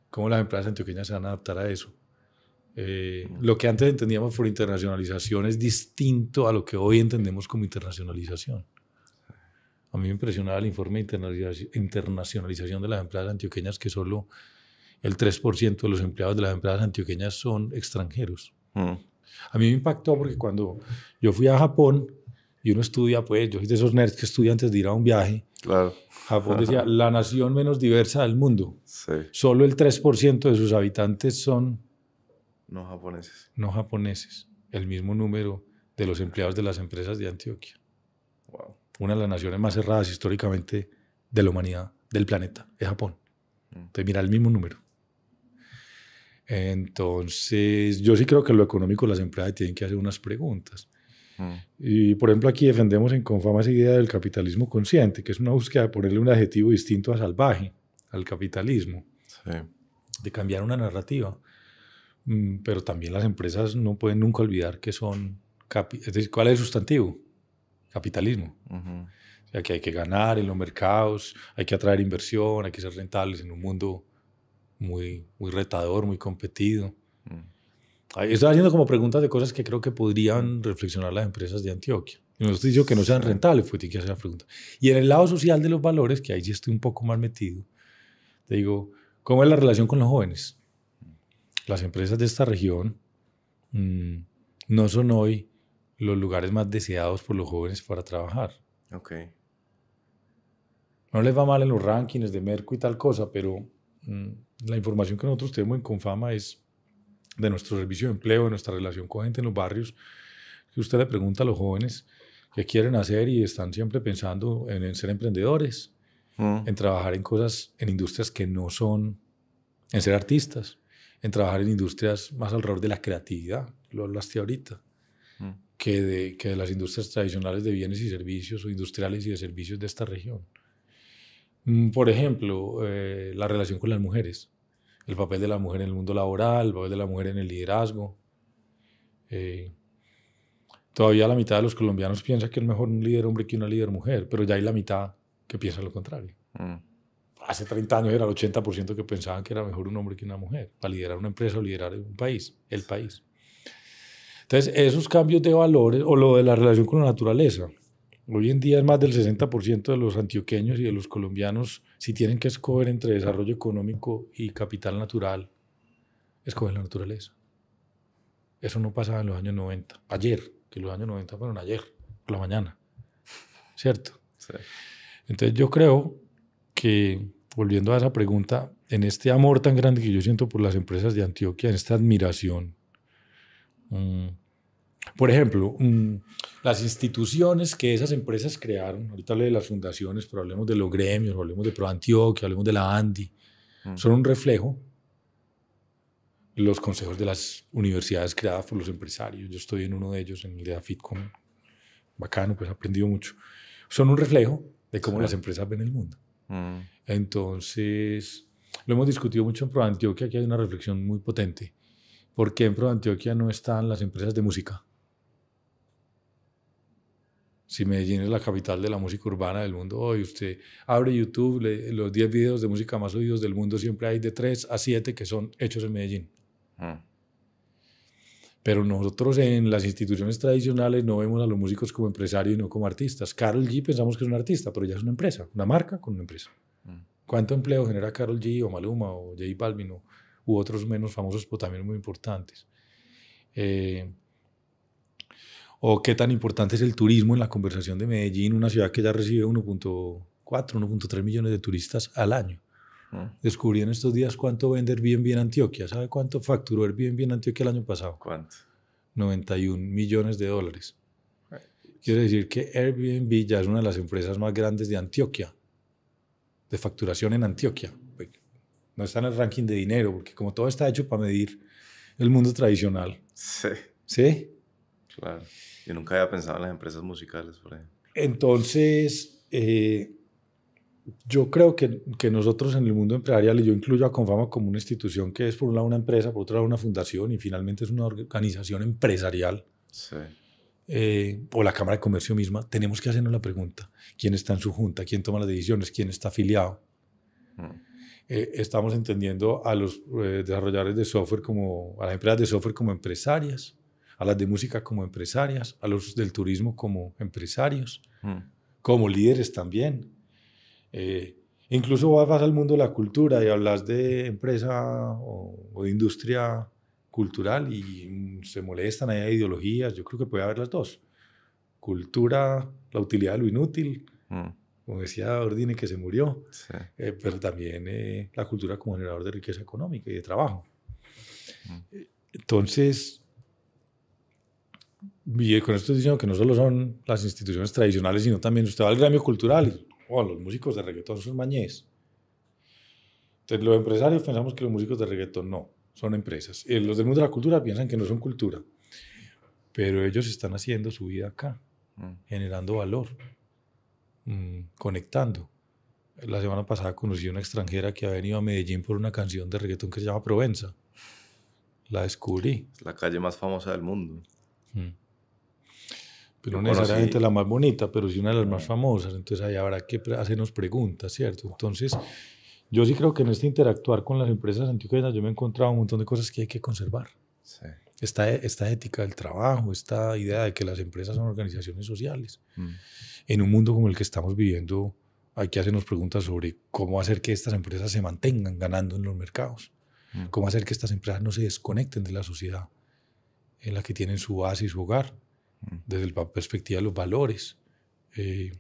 cómo las empresas antioqueñas se van a adaptar a eso. Eh, lo que antes entendíamos por internacionalización es distinto a lo que hoy entendemos como internacionalización. A mí me impresionaba el informe de internacionalización de las empresas antioqueñas que solo el 3% de los empleados de las empresas antioqueñas son extranjeros. Mm. A mí me impactó porque cuando yo fui a Japón y uno estudia, pues yo soy de esos nerds que estudian antes de ir a un viaje, Claro. Japón decía, la nación menos diversa del mundo. Sí. Solo el 3% de sus habitantes son... No japoneses. No japoneses. El mismo número de los empleados de las empresas de Antioquia. Wow. Una de las naciones más cerradas históricamente de la humanidad, del planeta, es Japón. Mm. Entonces, mira, el mismo número. Entonces, yo sí creo que lo económico las empresas tienen que hacer unas preguntas. Y por ejemplo aquí defendemos en Confama esa idea del capitalismo consciente, que es una búsqueda de ponerle un adjetivo distinto a salvaje, al capitalismo, de cambiar una narrativa. Mm, pero también las empresas no pueden nunca olvidar que son, es decir, ¿cuál es el sustantivo? Capitalismo. O sea, que hay que ganar en los mercados, hay que atraer inversión, hay que ser rentables en un mundo muy, muy retador, muy competido. Mm. Estaba haciendo como preguntas de cosas que creo que podrían reflexionar las empresas de Antioquia. Y no estoy diciendo que no sean rentables, fue que hacer la pregunta. Y en el lado social de los valores, que ahí sí estoy un poco más metido, te digo, ¿cómo es la relación con los jóvenes? Las empresas de esta región mm, no son hoy los lugares más deseados por los jóvenes para trabajar. Ok. No les va mal en los rankings de Merco y tal cosa, pero mm, la información que nosotros tenemos en Confama es de nuestro servicio de empleo, de nuestra relación con gente en los barrios, que usted le pregunta a los jóvenes qué quieren hacer y están siempre pensando en, ser emprendedores, mm. en trabajar en cosas, en industrias que no son, en ser artistas, en trabajar en industrias más alrededor de la creatividad, lo hablaste ahorita, mm. que, de, que de las industrias tradicionales de bienes y servicios o industriales y de servicios de esta región. Mm, por ejemplo, eh, la relación con las mujeres el papel de la mujer en el mundo laboral, el papel de la mujer en el liderazgo. Eh, todavía la mitad de los colombianos piensa que es mejor un líder hombre que una líder mujer, pero ya hay la mitad que piensa lo contrario. Mm. Hace 30 años era el 80% que pensaban que era mejor un hombre que una mujer para liderar una empresa o liderar un país, el país. Entonces, esos cambios de valores o lo de la relación con la naturaleza. Hoy en día es más del 60% de los antioqueños y de los colombianos, si tienen que escoger entre desarrollo económico y capital natural, escogen la naturaleza. Eso no pasaba en los años 90, ayer, que los años 90 fueron ayer, por la mañana, ¿cierto? Entonces yo creo que, volviendo a esa pregunta, en este amor tan grande que yo siento por las empresas de Antioquia, en esta admiración, mm, por ejemplo, mm, las instituciones que esas empresas crearon, ahorita hablé de las fundaciones, pero hablemos de los gremios, hablemos de ProAntioquia, hablemos de la ANDI, mm. son un reflejo los consejos de las universidades creadas por los empresarios. Yo estoy en uno de ellos, en el de AFITCOM. Bacano, pues he aprendido mucho. Son un reflejo de cómo las empresas ven el mundo. Mm. Entonces, lo hemos discutido mucho en ProAntioquia, aquí hay una reflexión muy potente. ¿Por qué en ProAntioquia no están las empresas de música? Si Medellín es la capital de la música urbana del mundo hoy, usted abre YouTube, los 10 videos de música más oídos del mundo siempre hay de 3 a 7 que son hechos en Medellín. Ah. Pero nosotros en las instituciones tradicionales no vemos a los músicos como empresarios y no como artistas. Carol G pensamos que es un artista, pero ya es una empresa, una marca con una empresa. Mm. ¿Cuánto empleo genera Carol G o Maluma o J Balvin u otros menos famosos, pero también muy importantes? Eh, o qué tan importante es el turismo en la conversación de Medellín, una ciudad que ya recibe 1.4, 1.3 millones de turistas al año. Mm. Descubrí en estos días cuánto vende Airbnb en Antioquia. ¿Sabe cuánto facturó Airbnb en Antioquia el año pasado? ¿Cuánto? 91 millones de dólares. Quiere decir que Airbnb ya es una de las empresas más grandes de Antioquia, de facturación en Antioquia. Pues, no está en el ranking de dinero, porque como todo está hecho para medir el mundo tradicional. Sí. ¿Sí? Claro nunca había pensado en las empresas musicales, por ejemplo. Entonces, eh, yo creo que, que, nosotros en el mundo empresarial, y yo incluyo a Confama como una institución que es por un lado una empresa, por otro lado una fundación y finalmente es una organización empresarial, eh, o la Cámara de Comercio misma, tenemos que hacernos la pregunta, ¿quién está en su junta? ¿Quién toma las decisiones? ¿Quién está afiliado? Mm. Eh, estamos entendiendo a los desarrolladores de software como, a las empresas de software como empresarias, a las de música como empresarias, a los del turismo como empresarios, mm. como líderes también. Eh, incluso vas al mundo de la cultura y hablas de empresa o, de industria cultural y se molestan, hay ideologías, yo creo que puede haber las dos. Cultura, la utilidad de lo inútil, mm. como decía Ordine que se murió, eh, pero también eh, la cultura como generador de riqueza económica y de trabajo. Mm. Entonces, y con esto estoy diciendo que no solo son las instituciones tradicionales, sino también usted va al gremio cultural. Oh, los músicos de reggaetón son mañés. Entonces, los empresarios pensamos que los músicos de reggaetón no, son empresas. Y eh, los del mundo de la cultura piensan que no son cultura. Pero ellos están haciendo su vida acá, mm. generando valor, mm, conectando. La semana pasada conocí a una extranjera que ha venido a Medellín por una canción de reggaetón que se llama Provenza. La descubrí. Es la calle más famosa del mundo. Mm. Pero no necesariamente la más bonita, pero sí una de las más famosas. Entonces ahí habrá que hacernos preguntas, ¿cierto? Entonces, yo sí creo que en este interactuar con las empresas antioqueñas yo me he encontrado un montón de cosas que hay que conservar. Esta, ética del trabajo, esta idea de que las empresas son organizaciones sociales. Mm. En un mundo como el que estamos viviendo, hay que hacernos preguntas sobre cómo hacer que estas empresas se mantengan ganando en los mercados, mm. cómo hacer que estas empresas no se desconecten de la sociedad en la que tienen su base y su hogar desde la perspectiva de los valores. Eh,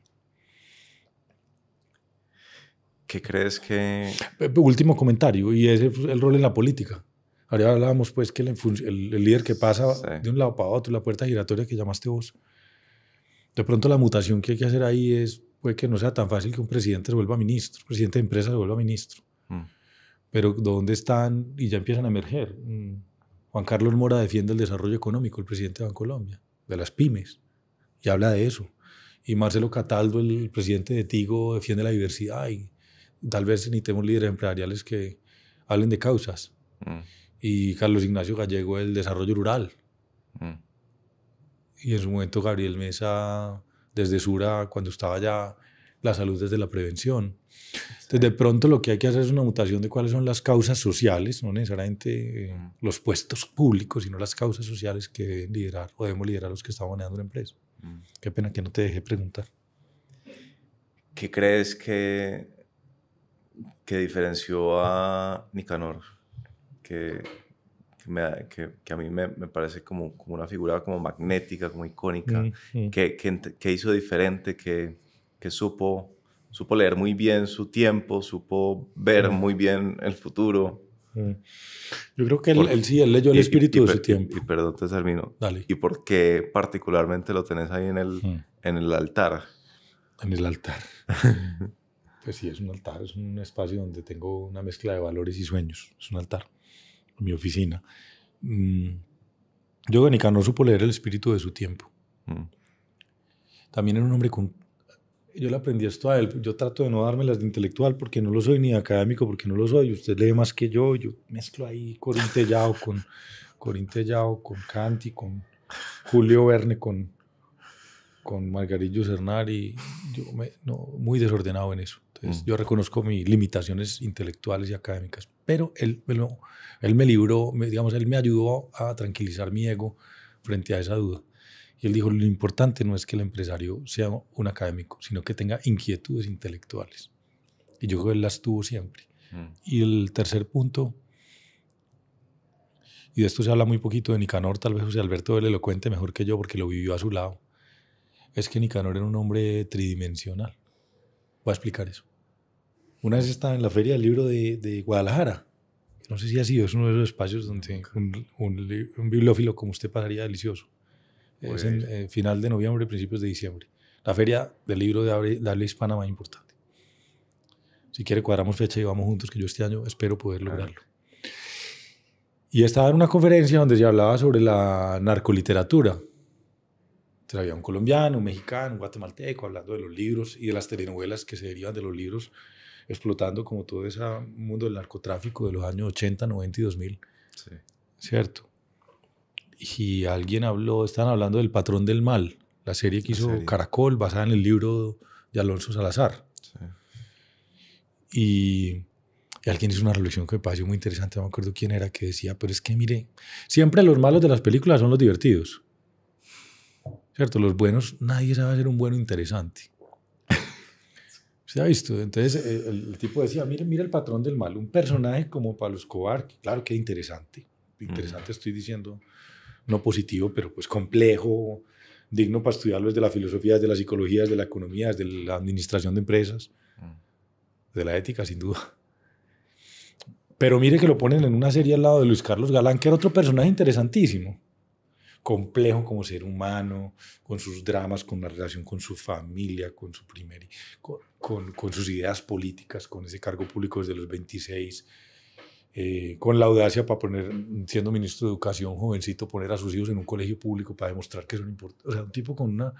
¿Qué crees que...? Último comentario, y es el rol en la política. Ahora hablábamos pues que el, líder que pasa de un lado para otro, la puerta giratoria que llamaste vos. De pronto la mutación que hay que hacer ahí es, puede que no sea tan fácil que un presidente se vuelva ministro, presidente de empresa se vuelva ministro. Mm. Pero ¿dónde están? Y ya empiezan a emerger. Mm. Juan Carlos Mora defiende el desarrollo económico, el presidente de Bancolombia de las pymes, y habla de eso. Y Marcelo Cataldo, el presidente de Tigo, defiende la diversidad y tal vez ni tenemos líderes empresariales que hablen de causas. Mm. Y Carlos Ignacio Gallego, el desarrollo rural. Mm. Y en su momento Gabriel Mesa, desde Sura, cuando estaba ya la salud desde la prevención. Entonces, de pronto lo que hay que hacer es una mutación de cuáles son las causas sociales, no necesariamente eh, los puestos públicos, sino las causas sociales que deben liderar o debemos liderar los que están manejando la empresa. Qué pena que no te dejé preguntar. ¿Qué crees que, que diferenció a Nicanor? Que, que, a mí me, me, parece como, como una figura como magnética, como icónica. que ¿Qué hizo diferente? que que supo, supo leer muy bien su tiempo, supo ver mm. muy bien el futuro. Mm. Yo creo que él, sí, él leyó el espíritu de su tiempo. Y perdón, te termino. Dale. ¿Y por qué particularmente lo tenés ahí en el, mm. en el altar? En el altar. pues sí, es un altar, es un espacio donde tengo una mezcla de valores y sueños. Es un altar, mi oficina. Mm. Yo, no supo leer el espíritu de su tiempo. También era un hombre con yo le aprendí esto a él. Yo trato de no darme las de intelectual porque no lo soy, ni académico porque no lo soy. Usted lee más que yo. Yo mezclo ahí Corintellao con con Canti, con Julio Verne, con, con Margarillo Cernari. Yo me, no, muy desordenado en eso. Entonces, mm. yo reconozco mis limitaciones intelectuales y académicas, pero él me, lo, él me libró, digamos, él me ayudó a tranquilizar mi ego frente a esa duda. Y él dijo, lo importante no es que el empresario sea un académico, sino que tenga inquietudes intelectuales. Y yo creo que él las tuvo siempre. Mm. Y el tercer punto, y de esto se habla muy poquito de Nicanor, tal vez José Alberto es elocuente mejor que yo porque lo vivió a su lado, es que Nicanor era un hombre tridimensional. Voy a explicar eso. Una vez estaba en la feria del libro de, Guadalajara, no sé si ha sido, es uno de esos espacios donde un bibliófilo como usted pasaría delicioso es pues en, final de noviembre, principios de diciembre. La feria del libro de habla, de hispana más importante. Si quiere, cuadramos fecha y vamos juntos, que yo este año espero poder lograrlo. Y estaba en una conferencia donde se hablaba sobre la narcoliteratura. Traía un colombiano, un mexicano, un guatemalteco hablando de los libros y de las telenovelas que se derivan de los libros, explotando como todo ese mundo del narcotráfico de los años 80, 90 y 2000. Sí. ¿Cierto? y alguien habló, estaban hablando del Patrón del Mal, la serie que hizo Caracol, basada en el libro de Alonso Salazar. Y, alguien hizo una reflexión que me pareció muy interesante, no me acuerdo quién era, que decía, pero es que mire, siempre los malos de las películas son los divertidos. ¿Cierto? Los buenos, nadie sabe hacer un bueno interesante. ¿Se ha visto? Entonces eh, el, tipo decía, mire, mira el patrón del mal, un personaje como Pablo Escobar, claro que interesante, mm. interesante estoy diciendo no positivo, pero pues complejo, digno para estudiarlo desde la filosofía, desde las psicología, desde la economía, desde la administración de empresas, mm. de la ética, sin duda. Pero mire que lo ponen en una serie al lado de Luis Carlos Galán, que era otro personaje interesantísimo, complejo como ser humano, con sus dramas, con la relación con su familia, con su primer, con, sus ideas políticas, con ese cargo público desde los 26 eh, con la audacia para poner, siendo ministro de Educación, jovencito, poner a sus hijos en un colegio público para demostrar que son importantes. O sea, un tipo con una...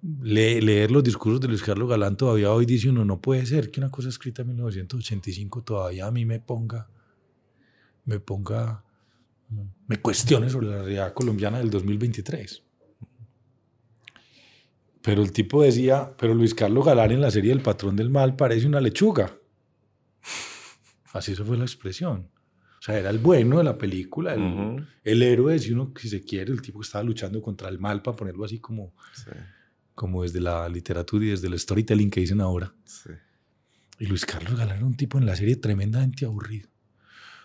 Mm. leer los discursos de Luis Carlos Galán todavía hoy dice uno, no puede ser que una cosa escrita en 1985 todavía a mí me ponga, me ponga, me cuestione sobre la realidad colombiana del 2023. Pero el tipo decía, pero Luis Carlos Galán en la serie El Patrón del Mal parece una lechuga. Así fue la expresión. O sea, era el bueno de la película, el, héroe, si uno se quiere, el tipo que estaba luchando contra el mal, para ponerlo así como, como desde la literatura y desde el storytelling que dicen ahora. Y Luis Carlos Galán era un tipo en la serie tremendamente aburrido.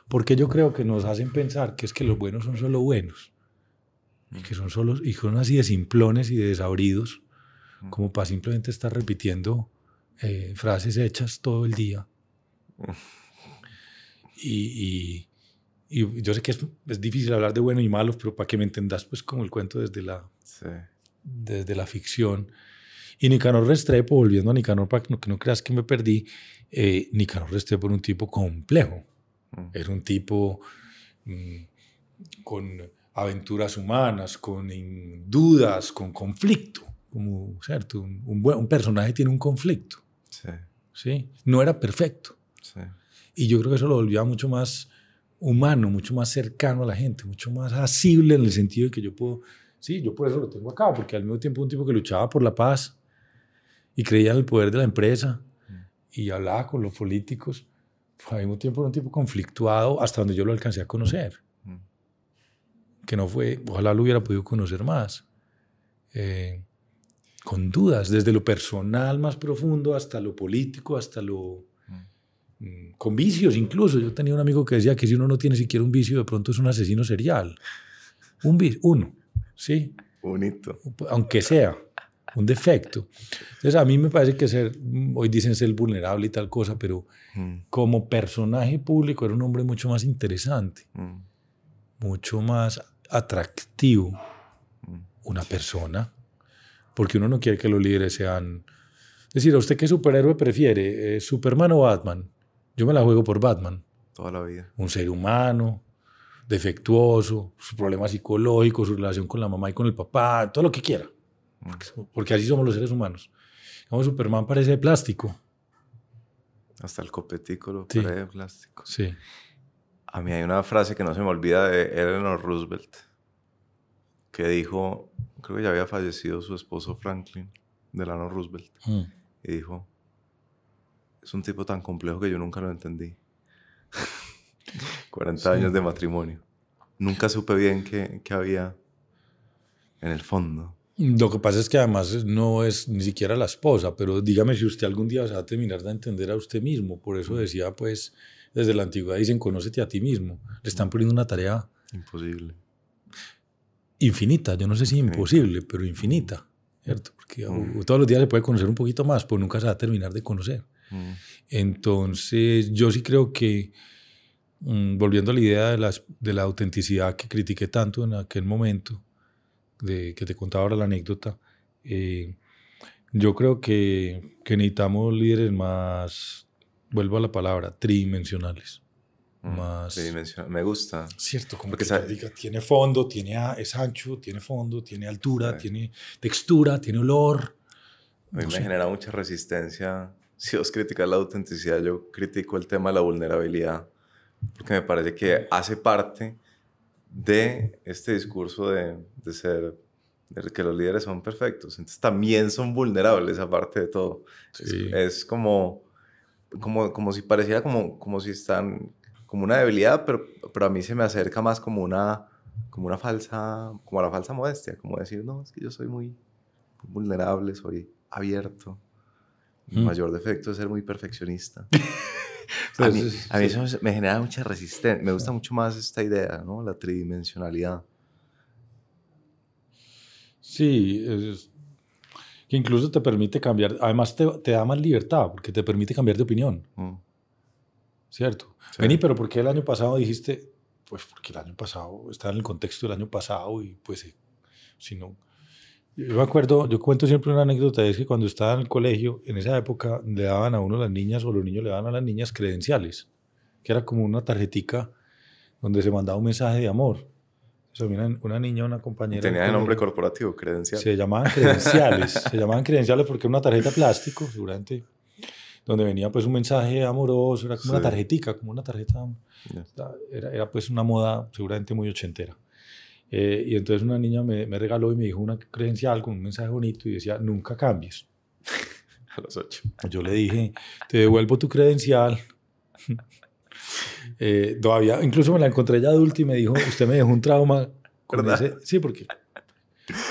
Porque yo creo que nos hacen pensar que es que los buenos son solo buenos. Y que son solos, y así de simplones y de desabridos, como para simplemente estar repitiendo eh, frases hechas todo el día y, yo sé que es, es, difícil hablar de bueno y malo, pero para que me entendas, pues como el cuento desde la, desde la ficción. Y Nicanor Restrepo, volviendo a Nicanor, para que no, creas que me perdí, eh, Nicanor Restrepo era un tipo complejo, mm. era un tipo mm, con aventuras humanas, con dudas, con conflicto, como, ¿cierto? Un, un personaje tiene un conflicto, sí. ¿sí? No era perfecto. Sí. Y yo creo que eso lo volvía mucho más humano, mucho más cercano a la gente, mucho más asible en el sentido de que yo puedo, sí, yo por eso lo tengo acá, porque al mismo tiempo un tipo que luchaba por la paz y creía en el poder de la empresa mm. y hablaba con los políticos, pues, al mismo tiempo era un tipo conflictuado hasta donde yo lo alcancé a conocer, mm. que no fue, ojalá lo hubiera podido conocer más. Eh, con dudas, desde lo personal más profundo hasta lo político, hasta lo Mm, con vicios incluso. Yo tenía un amigo que decía que si uno no tiene siquiera un vicio, de pronto es un asesino serial. Un vicio, uno, ¿sí? Bonito. Aunque sea un defecto. Entonces a mí me parece que ser, mm, hoy dicen ser vulnerable y tal cosa, pero mm. como personaje público era un hombre mucho más interesante, mucho más atractivo, una persona, porque uno no quiere que los líderes sean... Es decir, ¿a usted qué superhéroe prefiere? Eh, ¿Superman o Batman? Yo me la juego por Batman. Toda la vida. Un ser humano, defectuoso, sus problemas psicológicos, su relación con la mamá y con el papá, todo lo que quiera. Mm. Porque, así somos los seres humanos. Como Superman parece de plástico. Hasta el copetículo parece de plástico. Sí. A mí hay una frase que no se me olvida de Eleanor Roosevelt, que dijo, creo que ya había fallecido su esposo Franklin, Delano Roosevelt, mm. y dijo, es un tipo tan complejo que yo nunca lo entendí. 40 años de matrimonio. Nunca supe bien qué, qué había en el fondo. Lo que pasa es que además no es ni siquiera la esposa, pero dígame si usted algún día se va a terminar de entender a usted mismo. Por eso decía, pues, desde la antigüedad dicen, conócete a ti mismo. Le están poniendo una tarea. Imposible. Infinita, yo no sé si imposible, pero infinita, ¿cierto? Porque mm. todos los días se puede conocer un poquito más, pero nunca se va a terminar de conocer. Mm. Entonces, yo sí creo que, mm, volviendo a la idea de, de la autenticidad que critiqué tanto en aquel momento, de, que te contaba ahora la anécdota, eh, yo creo que, que, necesitamos líderes más, vuelvo a la palabra, tridimensionales. Mm, más... Me gusta. Cierto, como que diga, tiene fondo, tiene, es ancho, tiene fondo, tiene altura, tiene textura, tiene olor. A mí me genera mucha resistencia si vos criticas la autenticidad, yo critico el tema de la vulnerabilidad, porque me parece que hace parte de este discurso de, de ser de que los líderes son perfectos, entonces también son vulnerables aparte de todo. Es, como, como, como si pareciera como, como si están como una debilidad, pero, pero a mí se me acerca más como una, como una falsa, como la falsa modestia, como decir, no, es que yo soy muy vulnerable, soy abierto, mi mm. mayor defecto es ser muy perfeccionista. a, mí, eso me genera mucha resistencia. Me gusta mucho más esta idea, ¿no? La tridimensionalidad. Sí, que incluso te permite cambiar, además te, da más libertad, porque te permite cambiar de opinión. Mm. ¿Cierto? Vení, pero ¿por qué el año pasado dijiste? Pues porque el año pasado, estaba en el contexto del año pasado y pues eh, si no yo me acuerdo, yo cuento siempre una anécdota, es que cuando estaba en el colegio, en esa época le daban a uno las niñas o los niños le daban a las niñas credenciales, que era como una tarjetica donde se mandaba un mensaje de amor. O sea, una, niña, una compañera. Tenía el nombre corporativo, credenciales. Se llamaban credenciales, se llamaban credenciales porque era una tarjeta plástico, seguramente, donde venía pues un mensaje amoroso, era como una tarjetica, como una tarjeta. Era, era pues una moda seguramente muy ochentera. Eh, y entonces una niña me, regaló y me dijo una credencial con un mensaje bonito y decía, nunca cambies. A las ocho. Yo le dije, te devuelvo tu credencial. Eh, todavía, incluso me la encontré ya adulta y me dijo, usted me dejó un trauma. sí, porque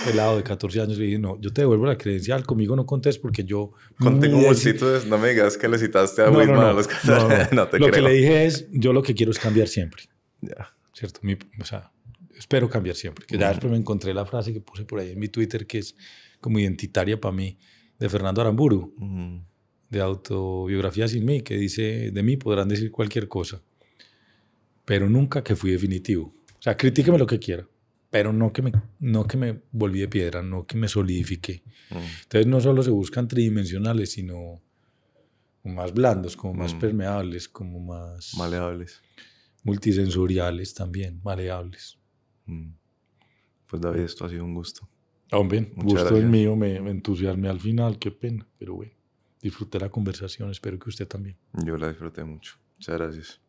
pelado de 14 años le dije, no, yo te devuelvo la credencial, conmigo no contes porque yo... Conté un multitudes, no me digas que le citaste a no, Wilma a los no, no, te Lo que le dije es, yo lo que quiero es cambiar siempre. Ya. ¿Cierto? o sea, pero cambiar siempre. ya después me encontré la frase que puse por ahí en mi Twitter, que es como identitaria para mí, de Fernando Aramburu, mm. de Autobiografía sin mí, que dice, de mí podrán decir cualquier cosa, pero nunca que fui definitivo. O sea, critíqueme lo que quiera, pero no que me, no que me volví de piedra, no que me solidifique. Mm. Entonces no solo se buscan tridimensionales, sino más blandos, como más mm. permeables, como más... Maleables. Multisensoriales también, maleables. Mm. Pues David, esto ha sido un gusto. bien. Un gusto el mío, me, me al final, qué pena, pero bueno, disfruté la conversación, espero que usted también. Yo la disfruté mucho. Muchas gracias.